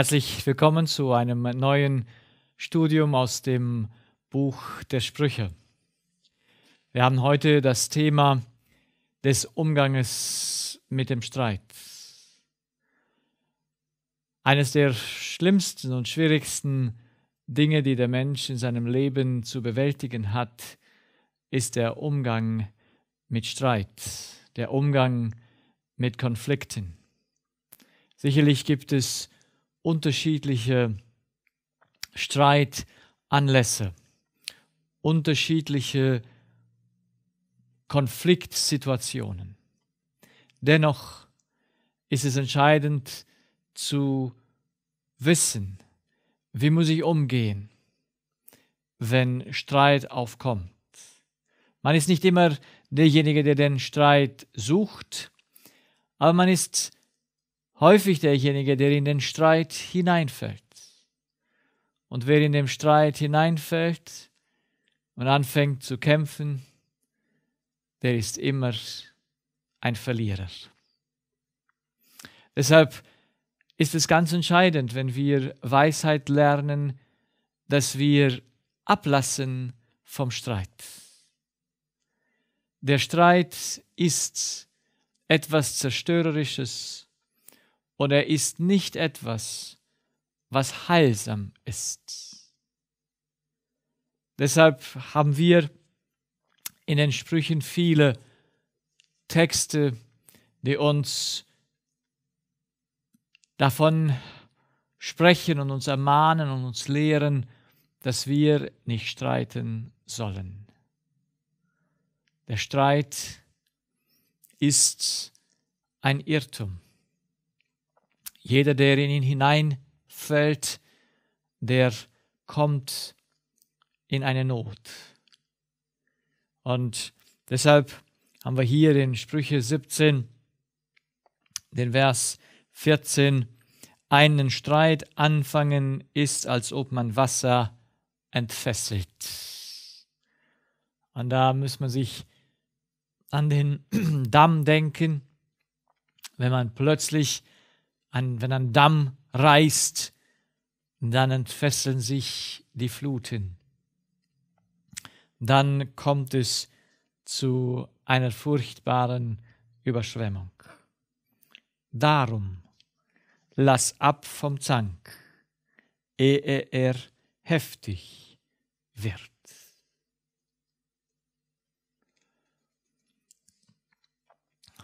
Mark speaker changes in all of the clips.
Speaker 1: Herzlich willkommen zu einem neuen Studium aus dem Buch der Sprüche. Wir haben heute das Thema des Umganges mit dem Streit. Eines der schlimmsten und schwierigsten Dinge, die der Mensch in seinem Leben zu bewältigen hat, ist der Umgang mit Streit, der Umgang mit Konflikten. Sicherlich gibt es unterschiedliche Streitanlässe, unterschiedliche Konfliktsituationen. Dennoch ist es entscheidend zu wissen, wie muss ich umgehen, wenn Streit aufkommt. Man ist nicht immer derjenige, der den Streit sucht, aber man ist häufig derjenige, der in den Streit hineinfällt. Und wer in den Streit hineinfällt und anfängt zu kämpfen, der ist immer ein Verlierer. Deshalb ist es ganz entscheidend, wenn wir Weisheit lernen, dass wir ablassen vom Streit. Der Streit ist etwas Zerstörerisches, und er ist nicht etwas, was heilsam ist. Deshalb haben wir in den Sprüchen viele Texte, die uns davon sprechen und uns ermahnen und uns lehren, dass wir nicht streiten sollen. Der Streit ist ein Irrtum. Jeder, der in ihn hineinfällt, der kommt in eine Not. Und deshalb haben wir hier in Sprüche 17, den Vers 14, einen Streit anfangen ist, als ob man Wasser entfesselt. Und da muss man sich an den Damm denken, wenn man plötzlich an, wenn ein Damm reißt, dann entfesseln sich die Fluten. Dann kommt es zu einer furchtbaren Überschwemmung. Darum lass ab vom Zank, ehe er heftig wird.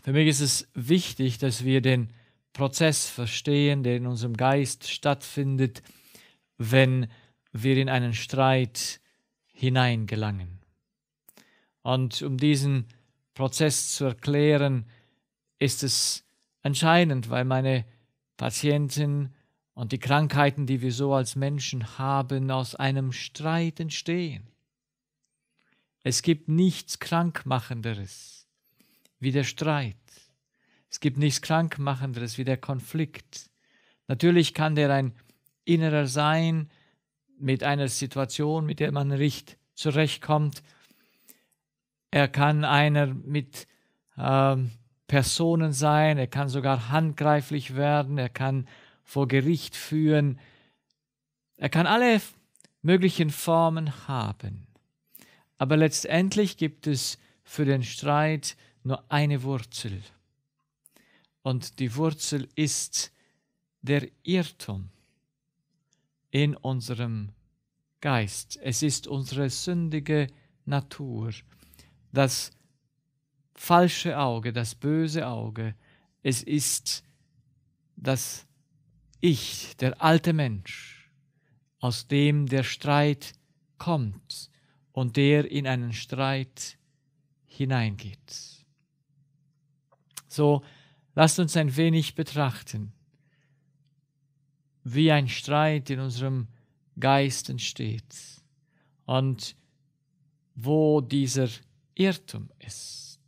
Speaker 1: Für mich ist es wichtig, dass wir den Prozess verstehen, der in unserem Geist stattfindet, wenn wir in einen Streit hineingelangen. Und um diesen Prozess zu erklären, ist es entscheidend, weil meine Patienten und die Krankheiten, die wir so als Menschen haben, aus einem Streit entstehen. Es gibt nichts Krankmachenderes wie der Streit. Es gibt nichts Krankmachenderes wie der Konflikt. Natürlich kann der ein innerer sein mit einer Situation, mit der man nicht zurechtkommt. Er kann einer mit äh, Personen sein, er kann sogar handgreiflich werden, er kann vor Gericht führen, er kann alle möglichen Formen haben. Aber letztendlich gibt es für den Streit nur eine Wurzel und die Wurzel ist der Irrtum in unserem Geist. Es ist unsere sündige Natur, das falsche Auge, das böse Auge. Es ist das Ich, der alte Mensch, aus dem der Streit kommt und der in einen Streit hineingeht. So Lasst uns ein wenig betrachten, wie ein Streit in unserem Geist entsteht und wo dieser Irrtum ist.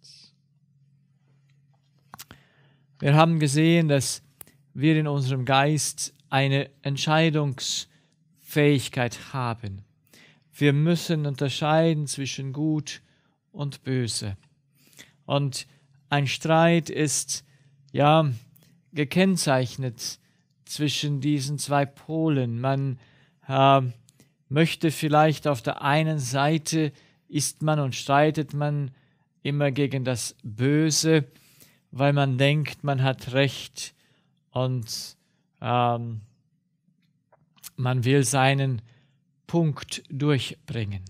Speaker 1: Wir haben gesehen, dass wir in unserem Geist eine Entscheidungsfähigkeit haben. Wir müssen unterscheiden zwischen Gut und Böse. Und ein Streit ist ja, gekennzeichnet zwischen diesen zwei Polen. Man äh, möchte vielleicht auf der einen Seite ist man und streitet man immer gegen das Böse, weil man denkt, man hat Recht und ähm, man will seinen Punkt durchbringen.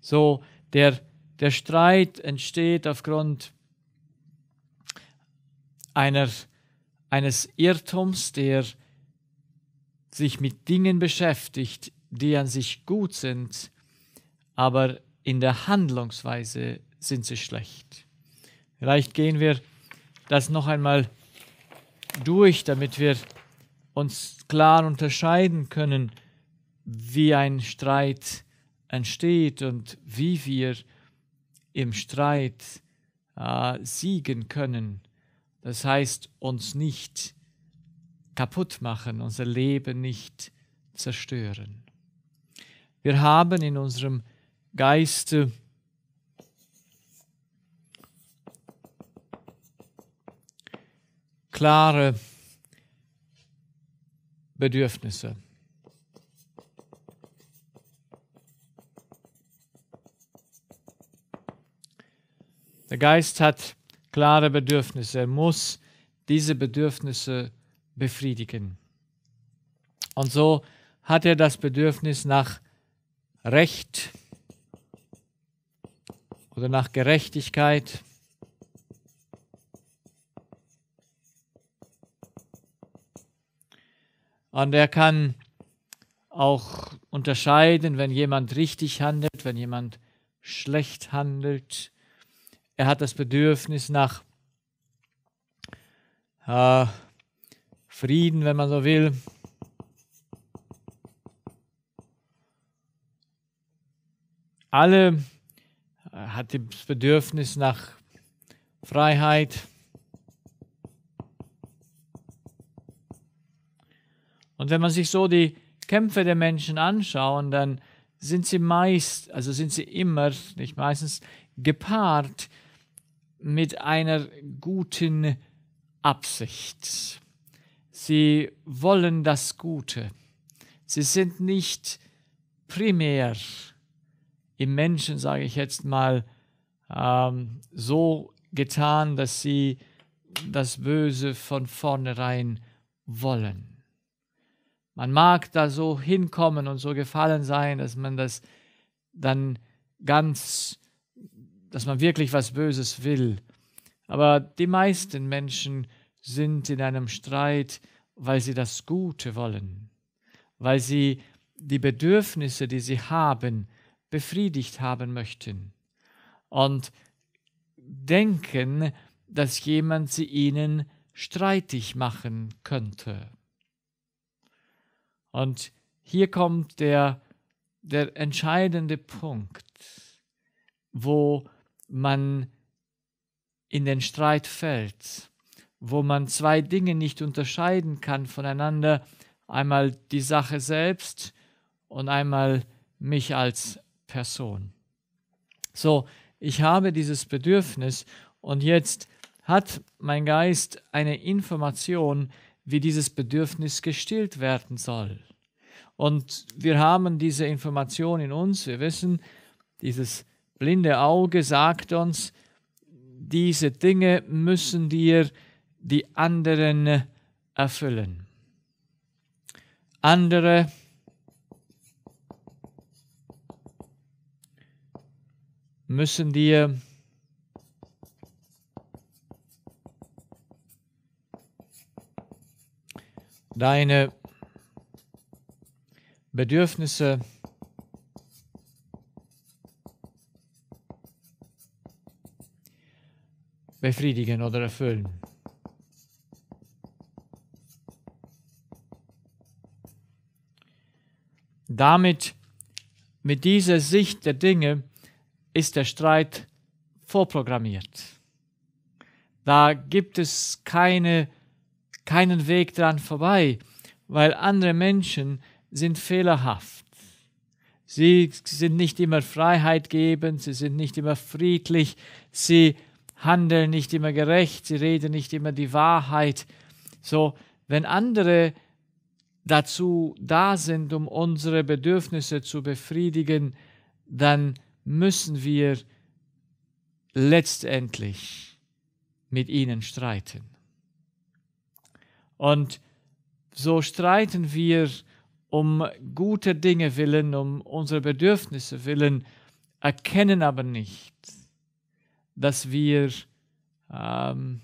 Speaker 1: So, der, der Streit entsteht aufgrund einer, eines Irrtums, der sich mit Dingen beschäftigt, die an sich gut sind, aber in der Handlungsweise sind sie schlecht. Vielleicht gehen wir das noch einmal durch, damit wir uns klar unterscheiden können, wie ein Streit entsteht und wie wir im Streit äh, siegen können. Das heißt, uns nicht kaputt machen, unser Leben nicht zerstören. Wir haben in unserem Geiste klare Bedürfnisse. Der Geist hat klare Bedürfnisse. Er muss diese Bedürfnisse befriedigen. Und so hat er das Bedürfnis nach Recht oder nach Gerechtigkeit. Und er kann auch unterscheiden, wenn jemand richtig handelt, wenn jemand schlecht handelt. Er hat das Bedürfnis nach äh, Frieden, wenn man so will. Alle er äh, hat das Bedürfnis nach Freiheit. Und wenn man sich so die Kämpfe der Menschen anschaut, dann sind sie meist, also sind sie immer, nicht meistens, gepaart mit einer guten Absicht. Sie wollen das Gute. Sie sind nicht primär im Menschen, sage ich jetzt mal, ähm, so getan, dass sie das Böse von vornherein wollen. Man mag da so hinkommen und so gefallen sein, dass man das dann ganz dass man wirklich was Böses will. Aber die meisten Menschen sind in einem Streit, weil sie das Gute wollen, weil sie die Bedürfnisse, die sie haben, befriedigt haben möchten und denken, dass jemand sie ihnen streitig machen könnte. Und hier kommt der, der entscheidende Punkt, wo man in den Streit fällt, wo man zwei Dinge nicht unterscheiden kann voneinander, einmal die Sache selbst und einmal mich als Person. So, ich habe dieses Bedürfnis und jetzt hat mein Geist eine Information, wie dieses Bedürfnis gestillt werden soll. Und wir haben diese Information in uns, wir wissen, dieses Bedürfnis, blinde Auge sagt uns, diese Dinge müssen dir die anderen erfüllen. Andere müssen dir deine Bedürfnisse erfüllen befriedigen oder erfüllen. Damit, mit dieser Sicht der Dinge, ist der Streit vorprogrammiert. Da gibt es keine, keinen Weg dran vorbei, weil andere Menschen sind fehlerhaft. Sie sind nicht immer freiheitgebend, sie sind nicht immer friedlich, sie handeln nicht immer gerecht, sie reden nicht immer die Wahrheit. So, wenn andere dazu da sind, um unsere Bedürfnisse zu befriedigen, dann müssen wir letztendlich mit ihnen streiten. Und so streiten wir um gute Dinge willen, um unsere Bedürfnisse willen, erkennen aber nicht, dass wir ähm,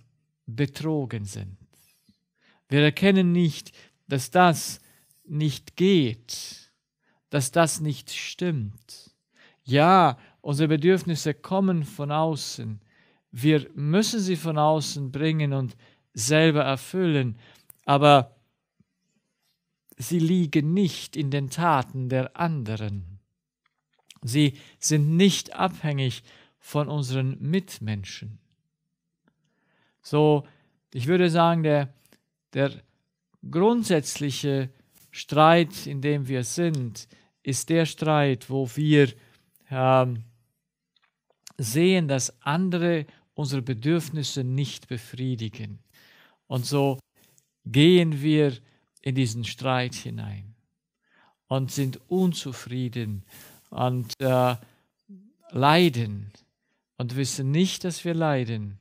Speaker 1: betrogen sind. Wir erkennen nicht, dass das nicht geht, dass das nicht stimmt. Ja, unsere Bedürfnisse kommen von außen. Wir müssen sie von außen bringen und selber erfüllen, aber sie liegen nicht in den Taten der anderen. Sie sind nicht abhängig von unseren Mitmenschen. So, ich würde sagen, der, der grundsätzliche Streit, in dem wir sind, ist der Streit, wo wir ähm, sehen, dass andere unsere Bedürfnisse nicht befriedigen. Und so gehen wir in diesen Streit hinein und sind unzufrieden und äh, leiden und wissen nicht, dass wir leiden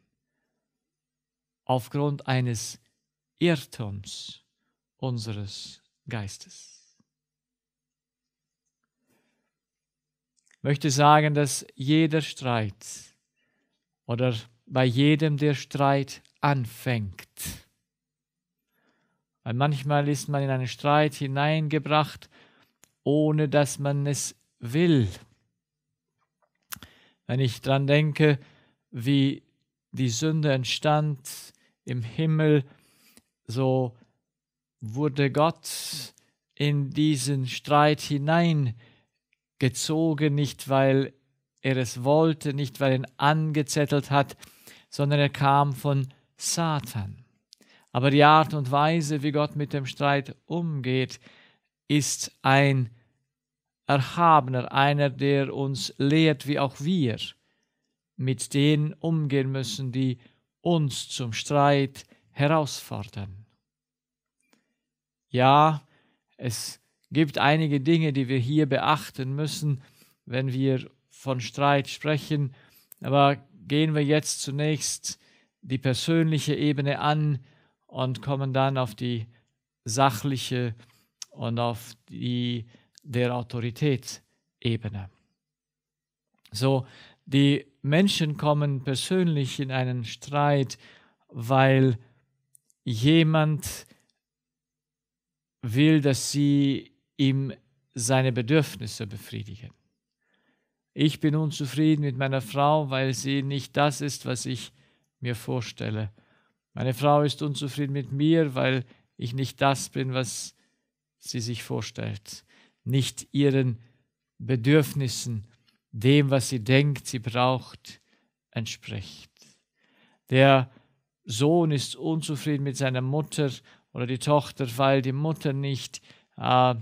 Speaker 1: aufgrund eines Irrtums unseres Geistes. Ich möchte sagen, dass jeder Streit oder bei jedem der Streit anfängt. Weil manchmal ist man in einen Streit hineingebracht, ohne dass man es will. Wenn ich daran denke, wie die Sünde entstand im Himmel, so wurde Gott in diesen Streit hineingezogen, nicht weil er es wollte, nicht weil er ihn angezettelt hat, sondern er kam von Satan. Aber die Art und Weise, wie Gott mit dem Streit umgeht, ist ein Erhabener, einer, der uns lehrt, wie auch wir mit denen umgehen müssen, die uns zum Streit herausfordern. Ja, es gibt einige Dinge, die wir hier beachten müssen, wenn wir von Streit sprechen, aber gehen wir jetzt zunächst die persönliche Ebene an und kommen dann auf die sachliche und auf die der Autoritätsebene. So, die Menschen kommen persönlich in einen Streit, weil jemand will, dass sie ihm seine Bedürfnisse befriedigen. Ich bin unzufrieden mit meiner Frau, weil sie nicht das ist, was ich mir vorstelle. Meine Frau ist unzufrieden mit mir, weil ich nicht das bin, was sie sich vorstellt nicht ihren Bedürfnissen, dem, was sie denkt, sie braucht, entspricht. Der Sohn ist unzufrieden mit seiner Mutter oder die Tochter, weil die Mutter nicht äh,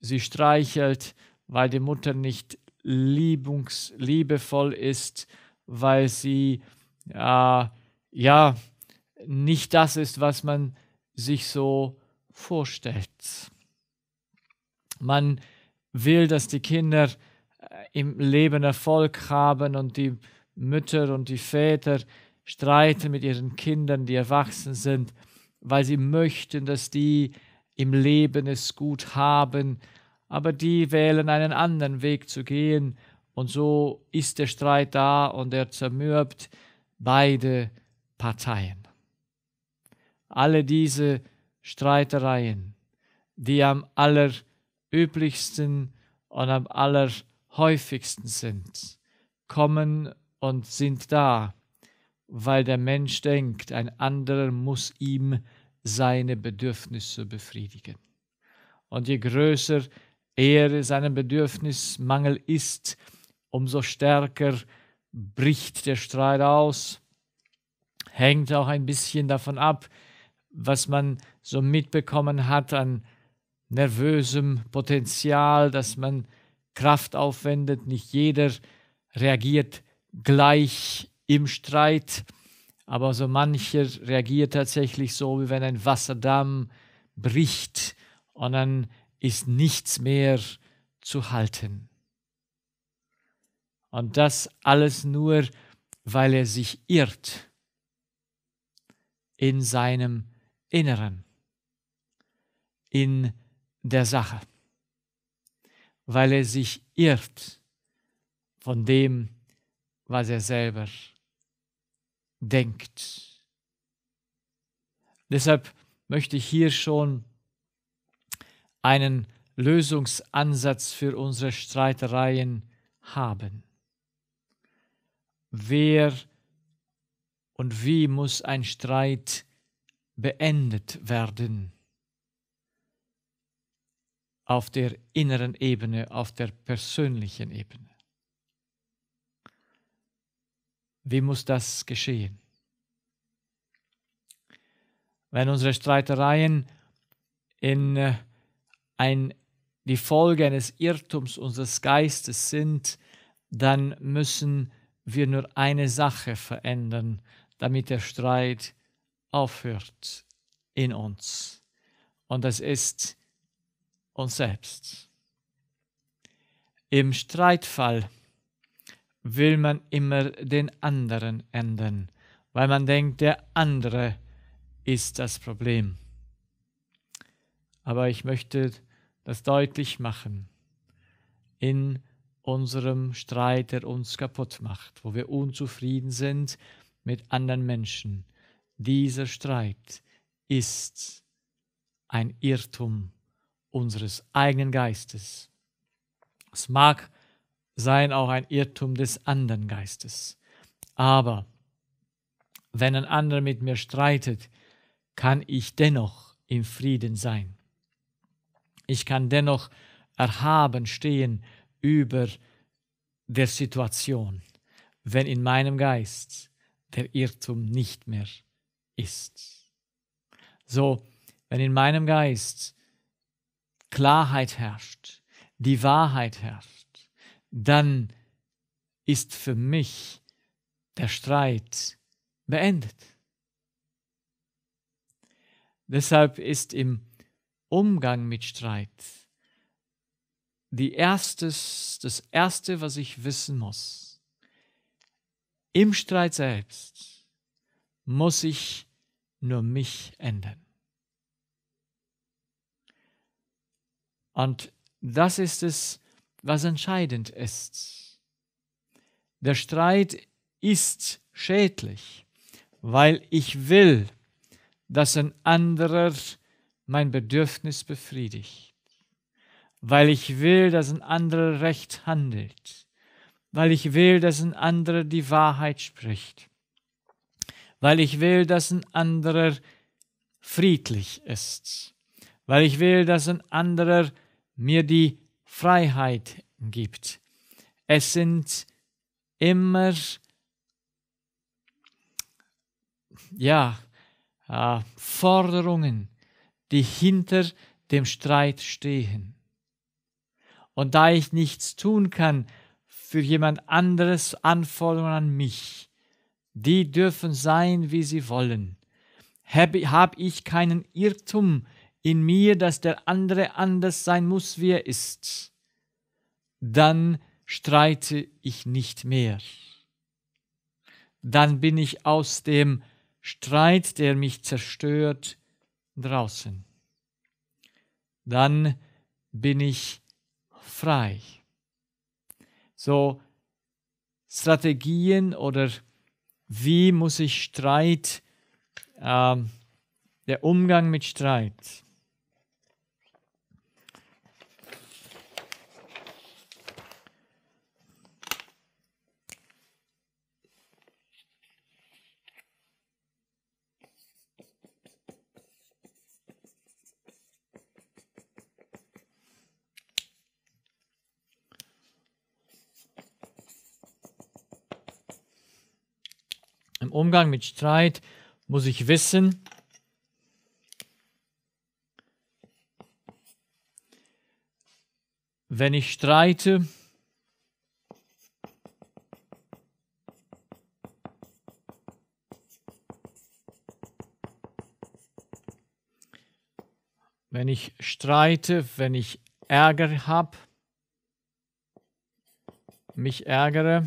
Speaker 1: sie streichelt, weil die Mutter nicht liebungs liebevoll ist, weil sie äh, ja nicht das ist, was man sich so vorstellt. Man will, dass die Kinder äh, im Leben Erfolg haben und die Mütter und die Väter streiten mit ihren Kindern, die erwachsen sind, weil sie möchten, dass die im Leben es gut haben, aber die wählen einen anderen Weg zu gehen und so ist der Streit da und er zermürbt beide Parteien. Alle diese Streitereien, die am aller üblichsten und am allerhäufigsten sind, kommen und sind da, weil der Mensch denkt, ein anderer muss ihm seine Bedürfnisse befriedigen. Und je größer er seinem Bedürfnismangel ist, umso stärker bricht der Streit aus, hängt auch ein bisschen davon ab, was man so mitbekommen hat an nervösem Potenzial, dass man Kraft aufwendet. Nicht jeder reagiert gleich im Streit, aber so mancher reagiert tatsächlich so, wie wenn ein Wasserdamm bricht und dann ist nichts mehr zu halten. Und das alles nur, weil er sich irrt in seinem Inneren, in der Sache, weil er sich irrt von dem, was er selber denkt. Deshalb möchte ich hier schon einen Lösungsansatz für unsere Streitereien haben. Wer und wie muss ein Streit beendet werden? auf der inneren Ebene, auf der persönlichen Ebene. Wie muss das geschehen? Wenn unsere Streitereien in äh, ein, die Folge eines Irrtums unseres Geistes sind, dann müssen wir nur eine Sache verändern, damit der Streit aufhört in uns. Und das ist uns selbst. Im Streitfall will man immer den anderen ändern, weil man denkt, der andere ist das Problem. Aber ich möchte das deutlich machen. In unserem Streit, der uns kaputt macht, wo wir unzufrieden sind mit anderen Menschen, dieser Streit ist ein Irrtum unseres eigenen Geistes. Es mag sein auch ein Irrtum des anderen Geistes. Aber wenn ein anderer mit mir streitet, kann ich dennoch im Frieden sein. Ich kann dennoch erhaben stehen über der Situation, wenn in meinem Geist der Irrtum nicht mehr ist. So, wenn in meinem Geist Klarheit herrscht, die Wahrheit herrscht, dann ist für mich der Streit beendet. Deshalb ist im Umgang mit Streit die erstes, das Erste, was ich wissen muss. Im Streit selbst muss ich nur mich ändern. Und das ist es, was entscheidend ist. Der Streit ist schädlich, weil ich will, dass ein anderer mein Bedürfnis befriedigt, weil ich will, dass ein anderer recht handelt, weil ich will, dass ein anderer die Wahrheit spricht, weil ich will, dass ein anderer friedlich ist, weil ich will, dass ein anderer mir die Freiheit gibt. Es sind immer, ja, äh, Forderungen, die hinter dem Streit stehen. Und da ich nichts tun kann für jemand anderes Anforderungen an mich, die dürfen sein, wie sie wollen, habe hab ich keinen Irrtum in mir, dass der andere anders sein muss, wie er ist, dann streite ich nicht mehr. Dann bin ich aus dem Streit, der mich zerstört, draußen. Dann bin ich frei. So Strategien oder wie muss ich Streit, äh, der Umgang mit Streit, im Umgang mit Streit muss ich wissen, wenn ich streite, wenn ich streite, wenn ich Ärger habe, mich ärgere,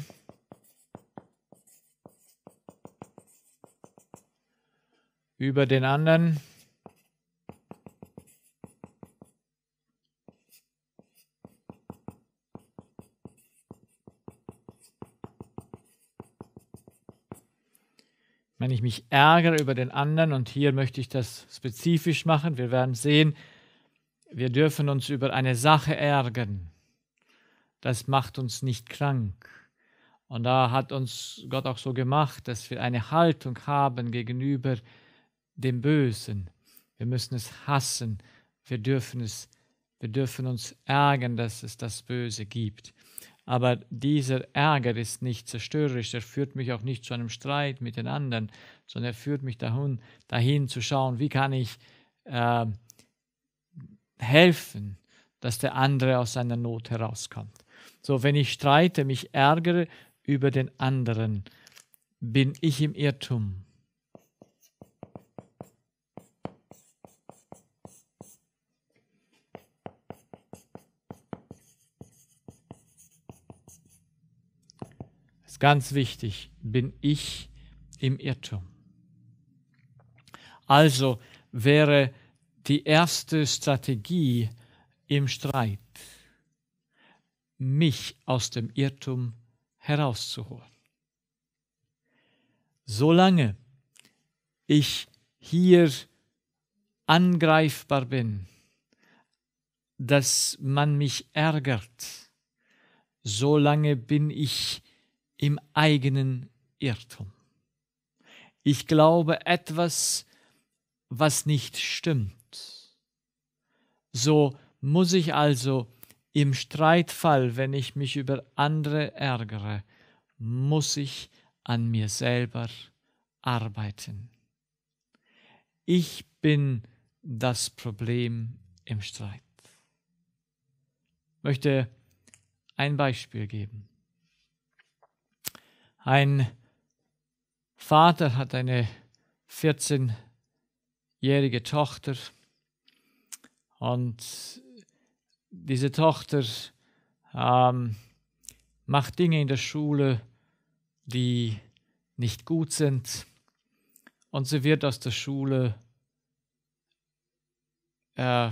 Speaker 1: über den anderen. Wenn ich mich ärgere über den anderen, und hier möchte ich das spezifisch machen, wir werden sehen, wir dürfen uns über eine Sache ärgern. Das macht uns nicht krank. Und da hat uns Gott auch so gemacht, dass wir eine Haltung haben gegenüber dem Bösen. Wir müssen es hassen. Wir dürfen es, wir dürfen uns ärgern, dass es das Böse gibt. Aber dieser Ärger ist nicht zerstörerisch, er führt mich auch nicht zu einem Streit mit den anderen, sondern er führt mich dahin, dahin zu schauen, wie kann ich äh, helfen, dass der andere aus seiner Not herauskommt. So, wenn ich streite, mich ärgere über den anderen, bin ich im Irrtum. Ganz wichtig, bin ich im Irrtum. Also wäre die erste Strategie im Streit, mich aus dem Irrtum herauszuholen. Solange ich hier angreifbar bin, dass man mich ärgert, solange bin ich im eigenen Irrtum. Ich glaube etwas, was nicht stimmt. So muss ich also im Streitfall, wenn ich mich über andere ärgere, muss ich an mir selber arbeiten. Ich bin das Problem im Streit. Ich möchte ein Beispiel geben. Ein Vater hat eine 14-jährige Tochter und diese Tochter ähm, macht Dinge in der Schule, die nicht gut sind und sie wird aus der Schule äh,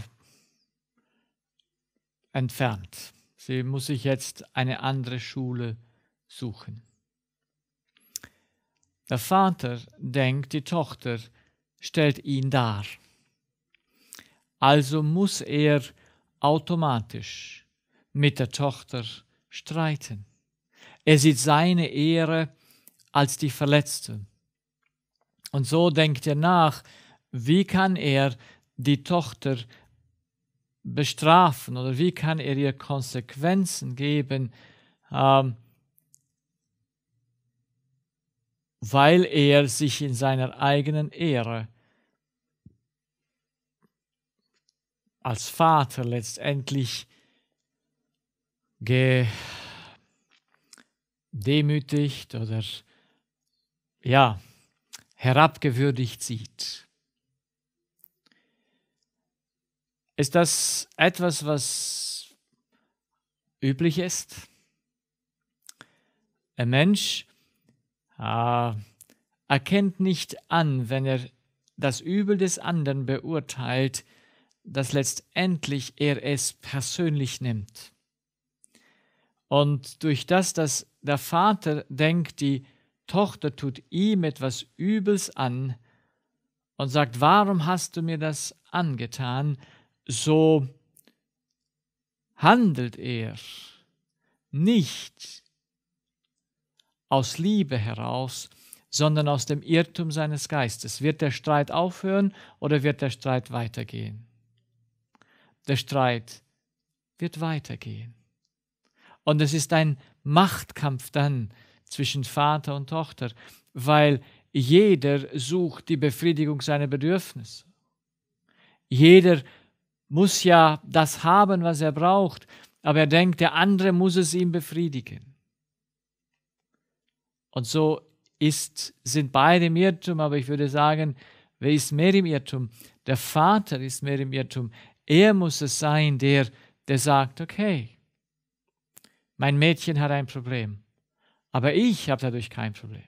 Speaker 1: entfernt. Sie muss sich jetzt eine andere Schule suchen. Der Vater denkt, die Tochter stellt ihn dar. Also muss er automatisch mit der Tochter streiten. Er sieht seine Ehre als die Verletzte. Und so denkt er nach, wie kann er die Tochter bestrafen oder wie kann er ihr Konsequenzen geben, ähm, weil er sich in seiner eigenen Ehre als Vater letztendlich gedemütigt oder ja, herabgewürdigt sieht. Ist das etwas, was üblich ist? Ein Mensch Ah, er nicht an, wenn er das Übel des anderen beurteilt, dass letztendlich er es persönlich nimmt. Und durch das, dass der Vater denkt, die Tochter tut ihm etwas Übels an und sagt, warum hast du mir das angetan, so handelt er nicht aus Liebe heraus, sondern aus dem Irrtum seines Geistes. Wird der Streit aufhören oder wird der Streit weitergehen? Der Streit wird weitergehen. Und es ist ein Machtkampf dann zwischen Vater und Tochter, weil jeder sucht die Befriedigung seiner Bedürfnisse. Jeder muss ja das haben, was er braucht, aber er denkt, der andere muss es ihm befriedigen. Und so ist, sind beide im Irrtum, aber ich würde sagen, wer ist mehr im Irrtum? Der Vater ist mehr im Irrtum. Er muss es sein, der, der sagt, okay, mein Mädchen hat ein Problem, aber ich habe dadurch kein Problem.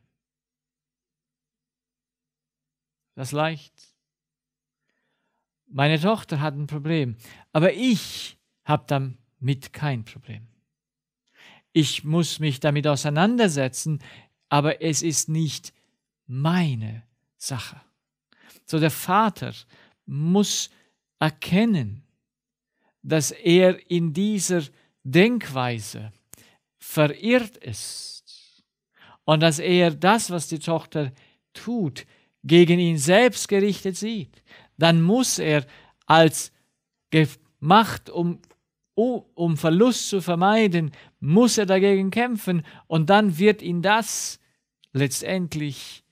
Speaker 1: Das leicht. Meine Tochter hat ein Problem, aber ich habe damit kein Problem. Ich muss mich damit auseinandersetzen aber es ist nicht meine Sache. So der Vater muss erkennen, dass er in dieser Denkweise verirrt ist und dass er das, was die Tochter tut, gegen ihn selbst gerichtet sieht, dann muss er als gemacht, um, um Verlust zu vermeiden, muss er dagegen kämpfen und dann wird ihn das letztendlich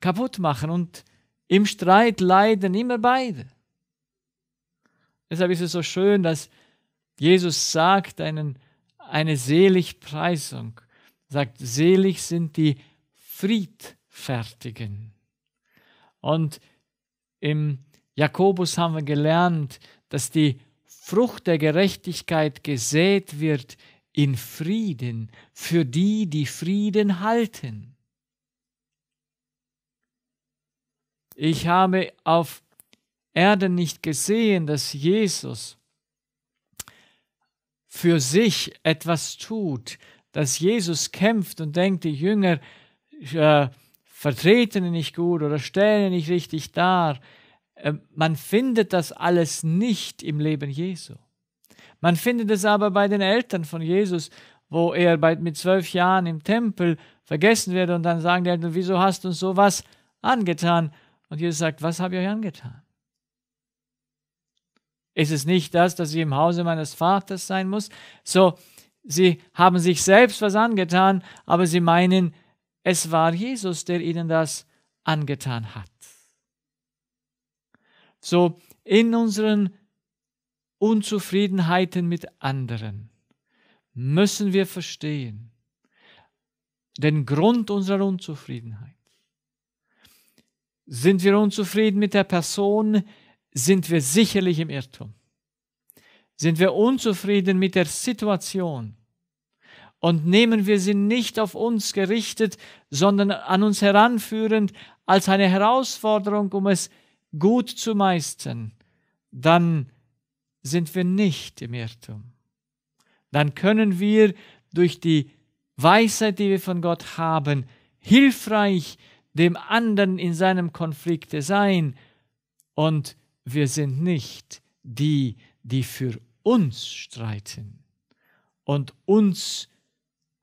Speaker 1: kaputt machen und im Streit leiden immer beide. Deshalb ist es so schön, dass Jesus sagt einen, eine Seligpreisung, sagt, selig sind die Friedfertigen. Und im Jakobus haben wir gelernt, dass die Frucht der Gerechtigkeit gesät wird in Frieden für die, die Frieden halten. Ich habe auf Erden nicht gesehen, dass Jesus für sich etwas tut, dass Jesus kämpft und denkt, die Jünger äh, vertreten ihn nicht gut oder stellen ihn nicht richtig dar. Äh, man findet das alles nicht im Leben Jesu. Man findet es aber bei den Eltern von Jesus, wo er bei, mit zwölf Jahren im Tempel vergessen wird und dann sagen die Eltern, wieso hast du uns sowas angetan? Und Jesus sagt, was habe ich euch angetan? Ist es nicht das, dass ich im Hause meines Vaters sein muss? So, sie haben sich selbst was angetan, aber sie meinen, es war Jesus, der ihnen das angetan hat. So, in unseren Unzufriedenheiten mit anderen müssen wir verstehen, den Grund unserer Unzufriedenheit. Sind wir unzufrieden mit der Person, sind wir sicherlich im Irrtum. Sind wir unzufrieden mit der Situation und nehmen wir sie nicht auf uns gerichtet, sondern an uns heranführend als eine Herausforderung, um es gut zu meistern, dann sind wir nicht im Irrtum. Dann können wir durch die Weisheit, die wir von Gott haben, hilfreich dem anderen in seinem Konflikte sein und wir sind nicht die, die für uns streiten und uns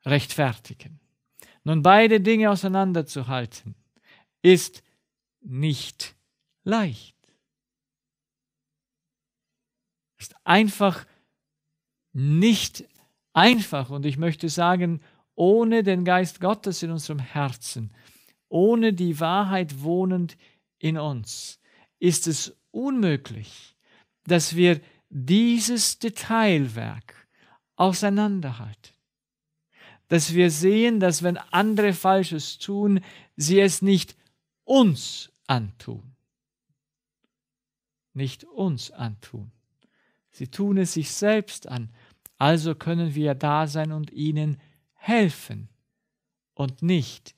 Speaker 1: rechtfertigen. Nun, beide Dinge auseinanderzuhalten, ist nicht leicht. Ist einfach nicht einfach. Und ich möchte sagen, ohne den Geist Gottes in unserem Herzen, ohne die Wahrheit wohnend in uns, ist es unmöglich, dass wir dieses Detailwerk auseinanderhalten. Dass wir sehen, dass wenn andere Falsches tun, sie es nicht uns antun. Nicht uns antun. Sie tun es sich selbst an, also können wir da sein und ihnen helfen und nicht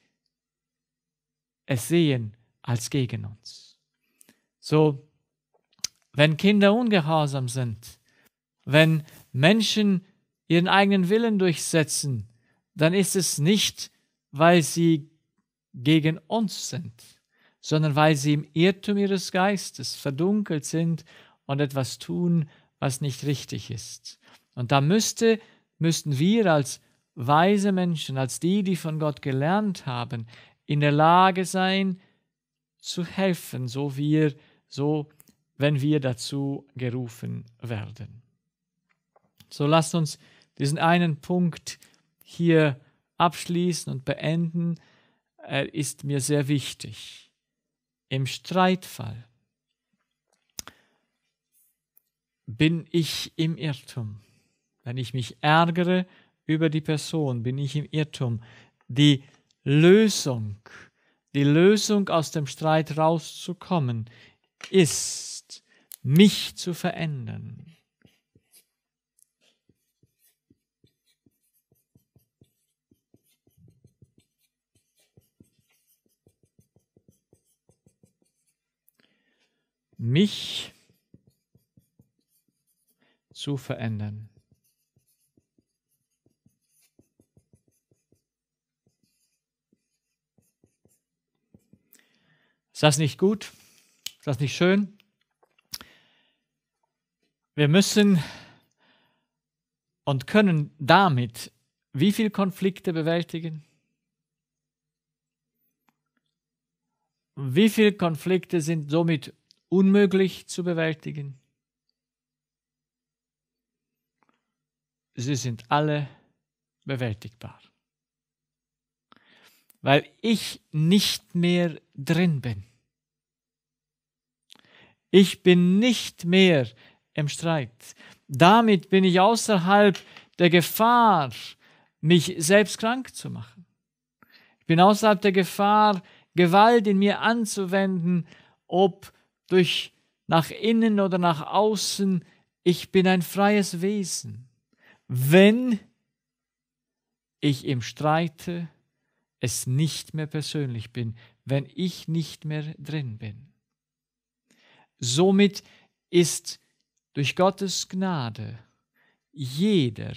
Speaker 1: es sehen als gegen uns. So, wenn Kinder ungehorsam sind, wenn Menschen ihren eigenen Willen durchsetzen, dann ist es nicht, weil sie gegen uns sind, sondern weil sie im Irrtum ihres Geistes verdunkelt sind und etwas tun, was nicht richtig ist. Und da müsste, müssten wir als weise Menschen, als die, die von Gott gelernt haben, in der Lage sein, zu helfen, so wir, so wenn wir dazu gerufen werden. So lasst uns diesen einen Punkt hier abschließen und beenden. Er ist mir sehr wichtig. Im Streitfall bin ich im Irrtum. Wenn ich mich ärgere über die Person, bin ich im Irrtum. Die Lösung, die Lösung aus dem Streit rauszukommen, ist, mich zu verändern. Mich zu verändern zu verändern. Ist das nicht gut? Ist das nicht schön? Wir müssen und können damit wie viele Konflikte bewältigen? Wie viele Konflikte sind somit unmöglich zu bewältigen? sie sind alle bewältigbar. Weil ich nicht mehr drin bin. Ich bin nicht mehr im Streit. Damit bin ich außerhalb der Gefahr, mich selbst krank zu machen. Ich bin außerhalb der Gefahr, Gewalt in mir anzuwenden, ob durch nach innen oder nach außen. Ich bin ein freies Wesen wenn ich im Streite es nicht mehr persönlich bin, wenn ich nicht mehr drin bin. Somit ist durch Gottes Gnade jeder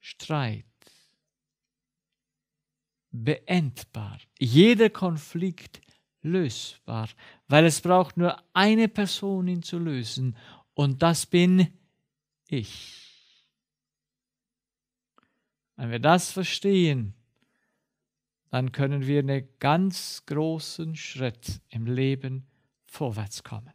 Speaker 1: Streit beendbar, jeder Konflikt lösbar, weil es braucht nur eine Person ihn zu lösen und das bin ich. Wenn wir das verstehen, dann können wir einen ganz großen Schritt im Leben vorwärts kommen.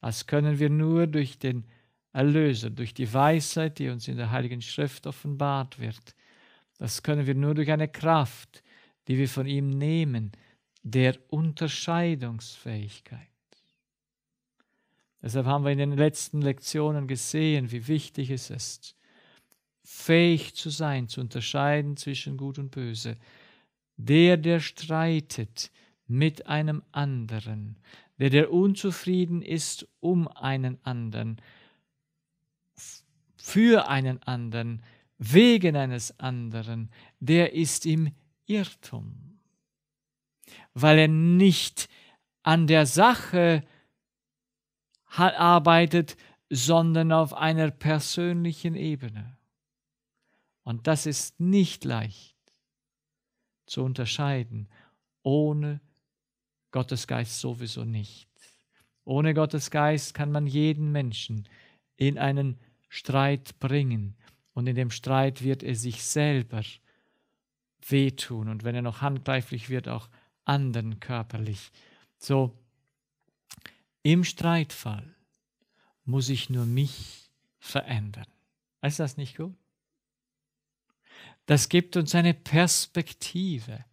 Speaker 1: Das können wir nur durch den Erlöser, durch die Weisheit, die uns in der Heiligen Schrift offenbart wird. Das können wir nur durch eine Kraft, die wir von ihm nehmen, der Unterscheidungsfähigkeit. Deshalb haben wir in den letzten Lektionen gesehen, wie wichtig es ist, fähig zu sein, zu unterscheiden zwischen Gut und Böse. Der, der streitet mit einem anderen, der, der unzufrieden ist um einen anderen, für einen anderen, wegen eines anderen, der ist im Irrtum, weil er nicht an der Sache arbeitet, sondern auf einer persönlichen Ebene. Und das ist nicht leicht zu unterscheiden, ohne Gottes Geist sowieso nicht. Ohne Gottes Geist kann man jeden Menschen in einen Streit bringen und in dem Streit wird er sich selber wehtun und wenn er noch handgreiflich wird, auch anderen körperlich. So, im Streitfall muss ich nur mich verändern. Ist das nicht gut? Das gibt uns eine Perspektive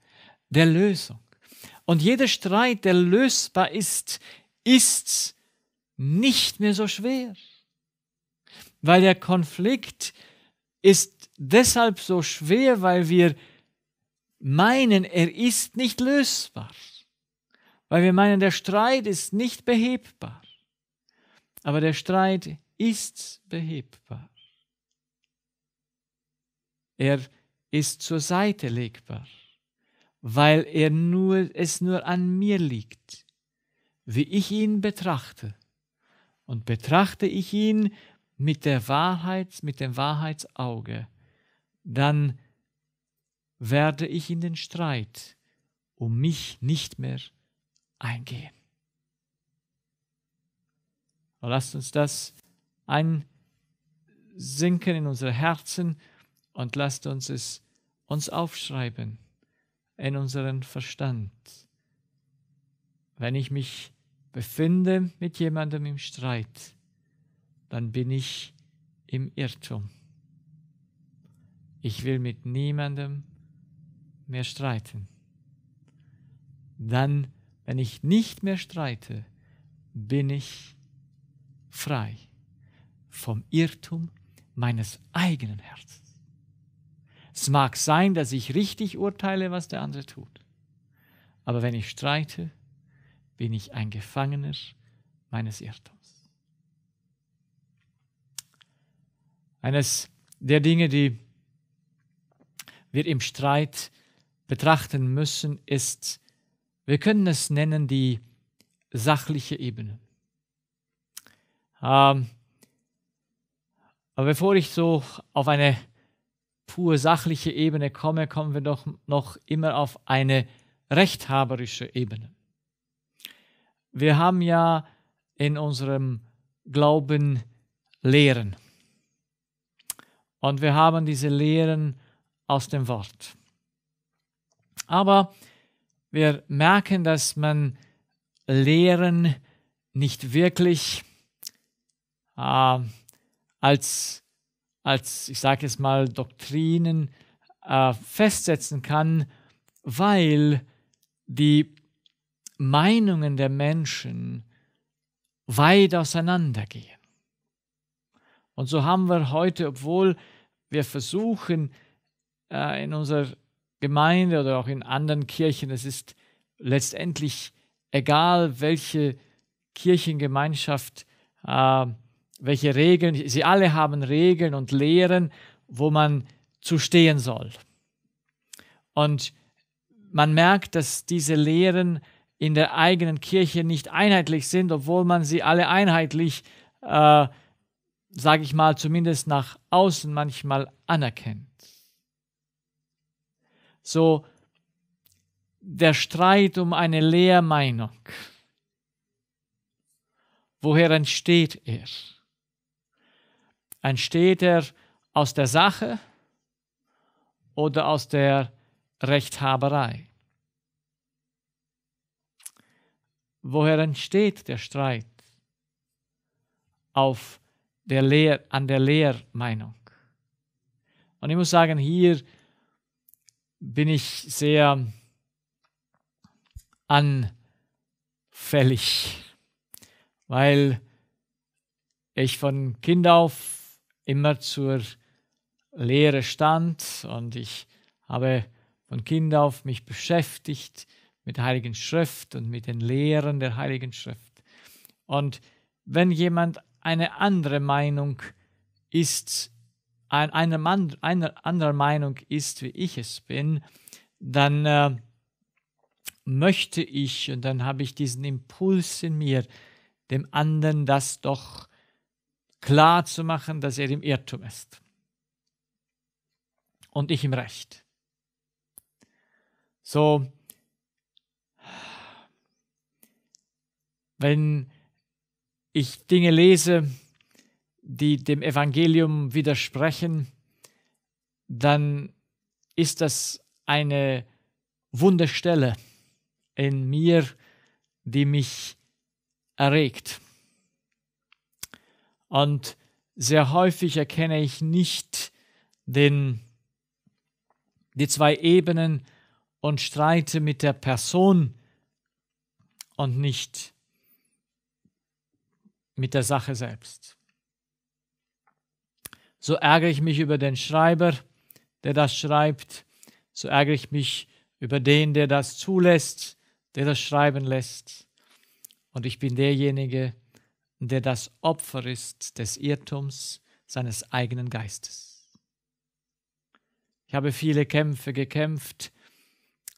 Speaker 1: der Lösung. Und jeder Streit, der lösbar ist, ist nicht mehr so schwer. Weil der Konflikt ist deshalb so schwer, weil wir meinen, er ist nicht lösbar. Weil wir meinen, der Streit ist nicht behebbar. Aber der Streit ist behebbar. Er ist zur Seite legbar, weil er nur, es nur an mir liegt, wie ich ihn betrachte. Und betrachte ich ihn mit der Wahrheit, mit dem Wahrheitsauge, dann werde ich in den Streit um mich nicht mehr eingehen. Lasst uns das einsinken in unsere Herzen und lasst uns es uns aufschreiben in unseren Verstand. Wenn ich mich befinde mit jemandem im Streit, dann bin ich im Irrtum. Ich will mit niemandem mehr streiten. Dann, wenn ich nicht mehr streite, bin ich frei vom Irrtum meines eigenen Herzens. Es mag sein, dass ich richtig urteile, was der andere tut. Aber wenn ich streite, bin ich ein Gefangener meines Irrtums. Eines der Dinge, die wir im Streit betrachten müssen, ist, wir können es nennen die sachliche Ebene. Ähm, aber bevor ich so auf eine pur sachliche Ebene komme, kommen wir doch noch immer auf eine rechthaberische Ebene. Wir haben ja in unserem Glauben Lehren. Und wir haben diese Lehren aus dem Wort. Aber wir merken, dass man Lehren nicht wirklich äh, als als, ich sage jetzt mal, Doktrinen äh, festsetzen kann, weil die Meinungen der Menschen weit auseinandergehen. Und so haben wir heute, obwohl wir versuchen, äh, in unserer Gemeinde oder auch in anderen Kirchen, es ist letztendlich egal, welche Kirchengemeinschaft äh, welche Regeln, sie alle haben Regeln und Lehren, wo man zu stehen soll. Und man merkt, dass diese Lehren in der eigenen Kirche nicht einheitlich sind, obwohl man sie alle einheitlich, äh, sage ich mal, zumindest nach außen manchmal anerkennt. So der Streit um eine Lehrmeinung. Woher entsteht er? Entsteht er aus der Sache oder aus der Rechthaberei? Woher entsteht der Streit? Auf der Lehr an der Lehrmeinung. Und ich muss sagen, hier bin ich sehr anfällig, weil ich von Kind auf immer zur Lehre stand und ich habe von Kind auf mich beschäftigt mit der Heiligen Schrift und mit den Lehren der Heiligen Schrift. Und wenn jemand eine andere Meinung ist, ein, einer, einer anderer Meinung ist, wie ich es bin, dann äh, möchte ich, und dann habe ich diesen Impuls in mir, dem anderen das doch zu klar zu machen, dass er im Irrtum ist und ich im Recht. So, wenn ich Dinge lese, die dem Evangelium widersprechen, dann ist das eine Wunderstelle in mir, die mich erregt und sehr häufig erkenne ich nicht den, die zwei Ebenen und streite mit der Person und nicht mit der Sache selbst. So ärgere ich mich über den Schreiber, der das schreibt, so ärgere ich mich über den, der das zulässt, der das schreiben lässt. Und ich bin derjenige, der der das Opfer ist des Irrtums seines eigenen Geistes. Ich habe viele Kämpfe gekämpft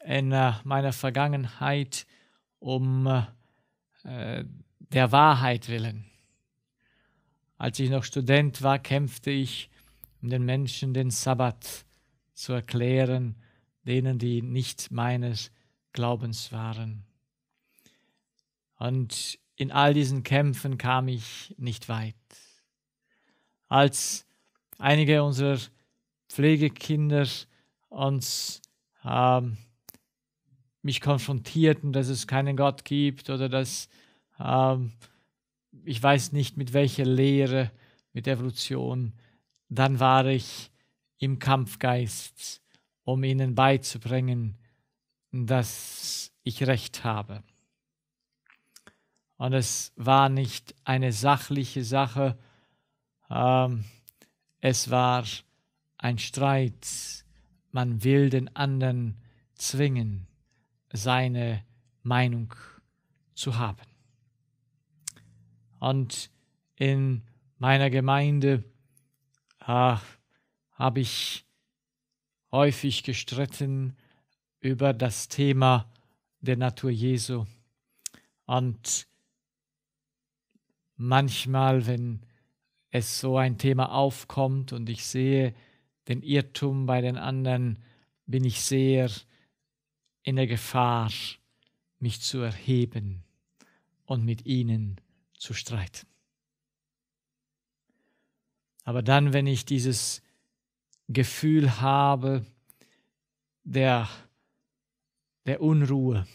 Speaker 1: in äh, meiner Vergangenheit um äh, der Wahrheit willen. Als ich noch Student war, kämpfte ich, um den Menschen den Sabbat zu erklären, denen, die nicht meines Glaubens waren. Und in all diesen Kämpfen kam ich nicht weit. Als einige unserer Pflegekinder uns ähm, mich konfrontierten, dass es keinen Gott gibt oder dass ähm, ich weiß nicht mit welcher Lehre, mit Evolution, dann war ich im Kampfgeist, um ihnen beizubringen, dass ich recht habe. Und es war nicht eine sachliche Sache, ähm, es war ein Streit. Man will den anderen zwingen, seine Meinung zu haben. Und in meiner Gemeinde äh, habe ich häufig gestritten über das Thema der Natur Jesu. Und manchmal, wenn es so ein Thema aufkommt und ich sehe den Irrtum bei den anderen, bin ich sehr in der Gefahr, mich zu erheben und mit ihnen zu streiten. Aber dann, wenn ich dieses Gefühl habe der, der Unruhe,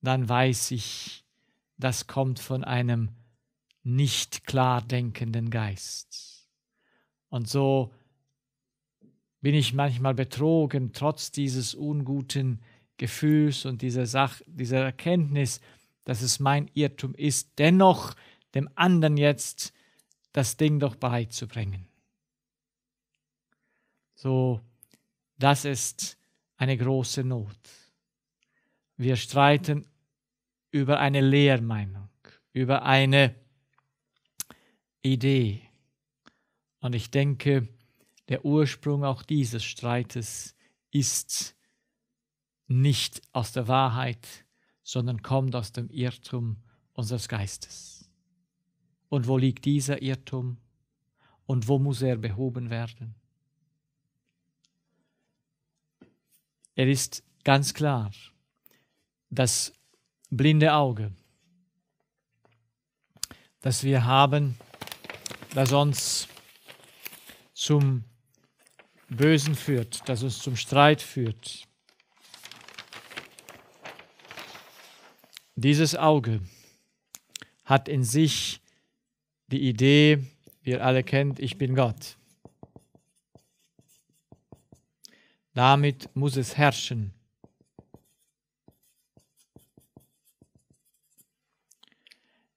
Speaker 1: dann weiß ich, das kommt von einem nicht klar denkenden Geist. Und so bin ich manchmal betrogen, trotz dieses unguten Gefühls und dieser, Sach dieser Erkenntnis, dass es mein Irrtum ist, dennoch dem anderen jetzt das Ding doch beizubringen. So, das ist eine große Not. Wir streiten über eine Lehrmeinung, über eine Idee. Und ich denke, der Ursprung auch dieses Streites ist nicht aus der Wahrheit, sondern kommt aus dem Irrtum unseres Geistes. Und wo liegt dieser Irrtum und wo muss er behoben werden? Er ist ganz klar, dass blinde Auge, das wir haben, das uns zum Bösen führt, das uns zum Streit führt. Dieses Auge hat in sich die Idee, wie ihr alle kennt, ich bin Gott. Damit muss es herrschen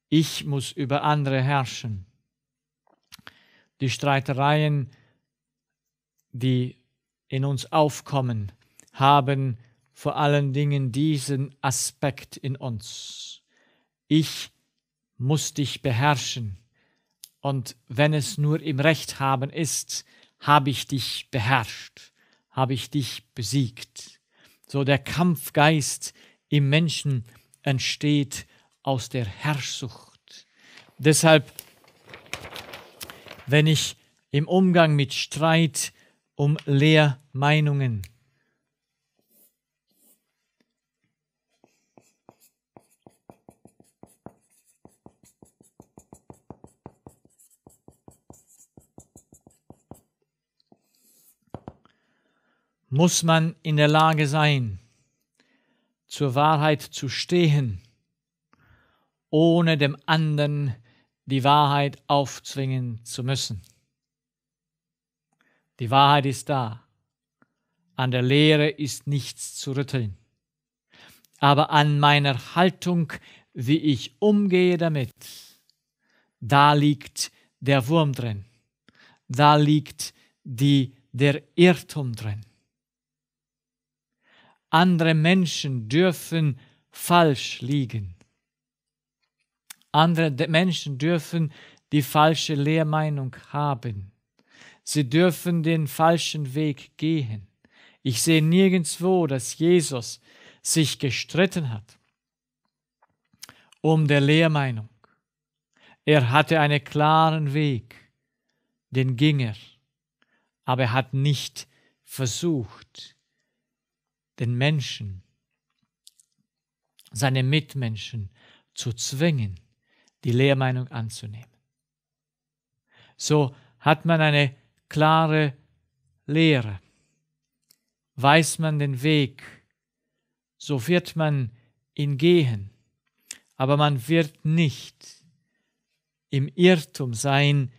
Speaker 1: ich muss über andere herrschen. Die Streitereien, die in uns aufkommen, haben vor allen Dingen diesen Aspekt in uns. Ich muss dich beherrschen. Und wenn es nur im Recht haben ist, habe ich dich beherrscht, habe ich dich besiegt. So der Kampfgeist im Menschen entsteht aus der Herrschsucht. Deshalb, wenn ich im Umgang mit Streit um Lehrmeinungen muss man in der Lage sein, zur Wahrheit zu stehen ohne dem anderen die Wahrheit aufzwingen zu müssen. Die Wahrheit ist da. An der Lehre ist nichts zu rütteln. Aber an meiner Haltung, wie ich umgehe damit, da liegt der Wurm drin. Da liegt die, der Irrtum drin. Andere Menschen dürfen falsch liegen. Andere Menschen dürfen die falsche Lehrmeinung haben. Sie dürfen den falschen Weg gehen. Ich sehe nirgendwo, dass Jesus sich gestritten hat um der Lehrmeinung. Er hatte einen klaren Weg, den ging er, aber er hat nicht versucht, den Menschen, seine Mitmenschen zu zwingen, die Lehrmeinung anzunehmen. So hat man eine klare Lehre, weiß man den Weg, so wird man ihn gehen, aber man wird nicht im Irrtum sein,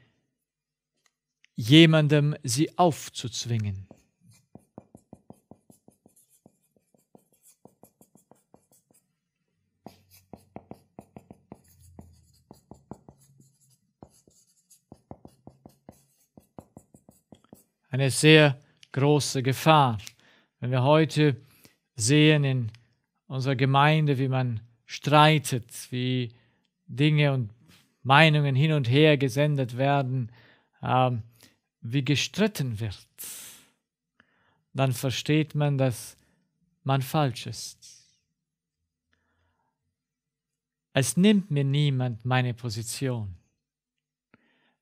Speaker 1: jemandem sie aufzuzwingen. eine sehr große Gefahr. Wenn wir heute sehen in unserer Gemeinde, wie man streitet, wie Dinge und Meinungen hin und her gesendet werden, äh, wie gestritten wird, dann versteht man, dass man falsch ist. Es nimmt mir niemand meine Position,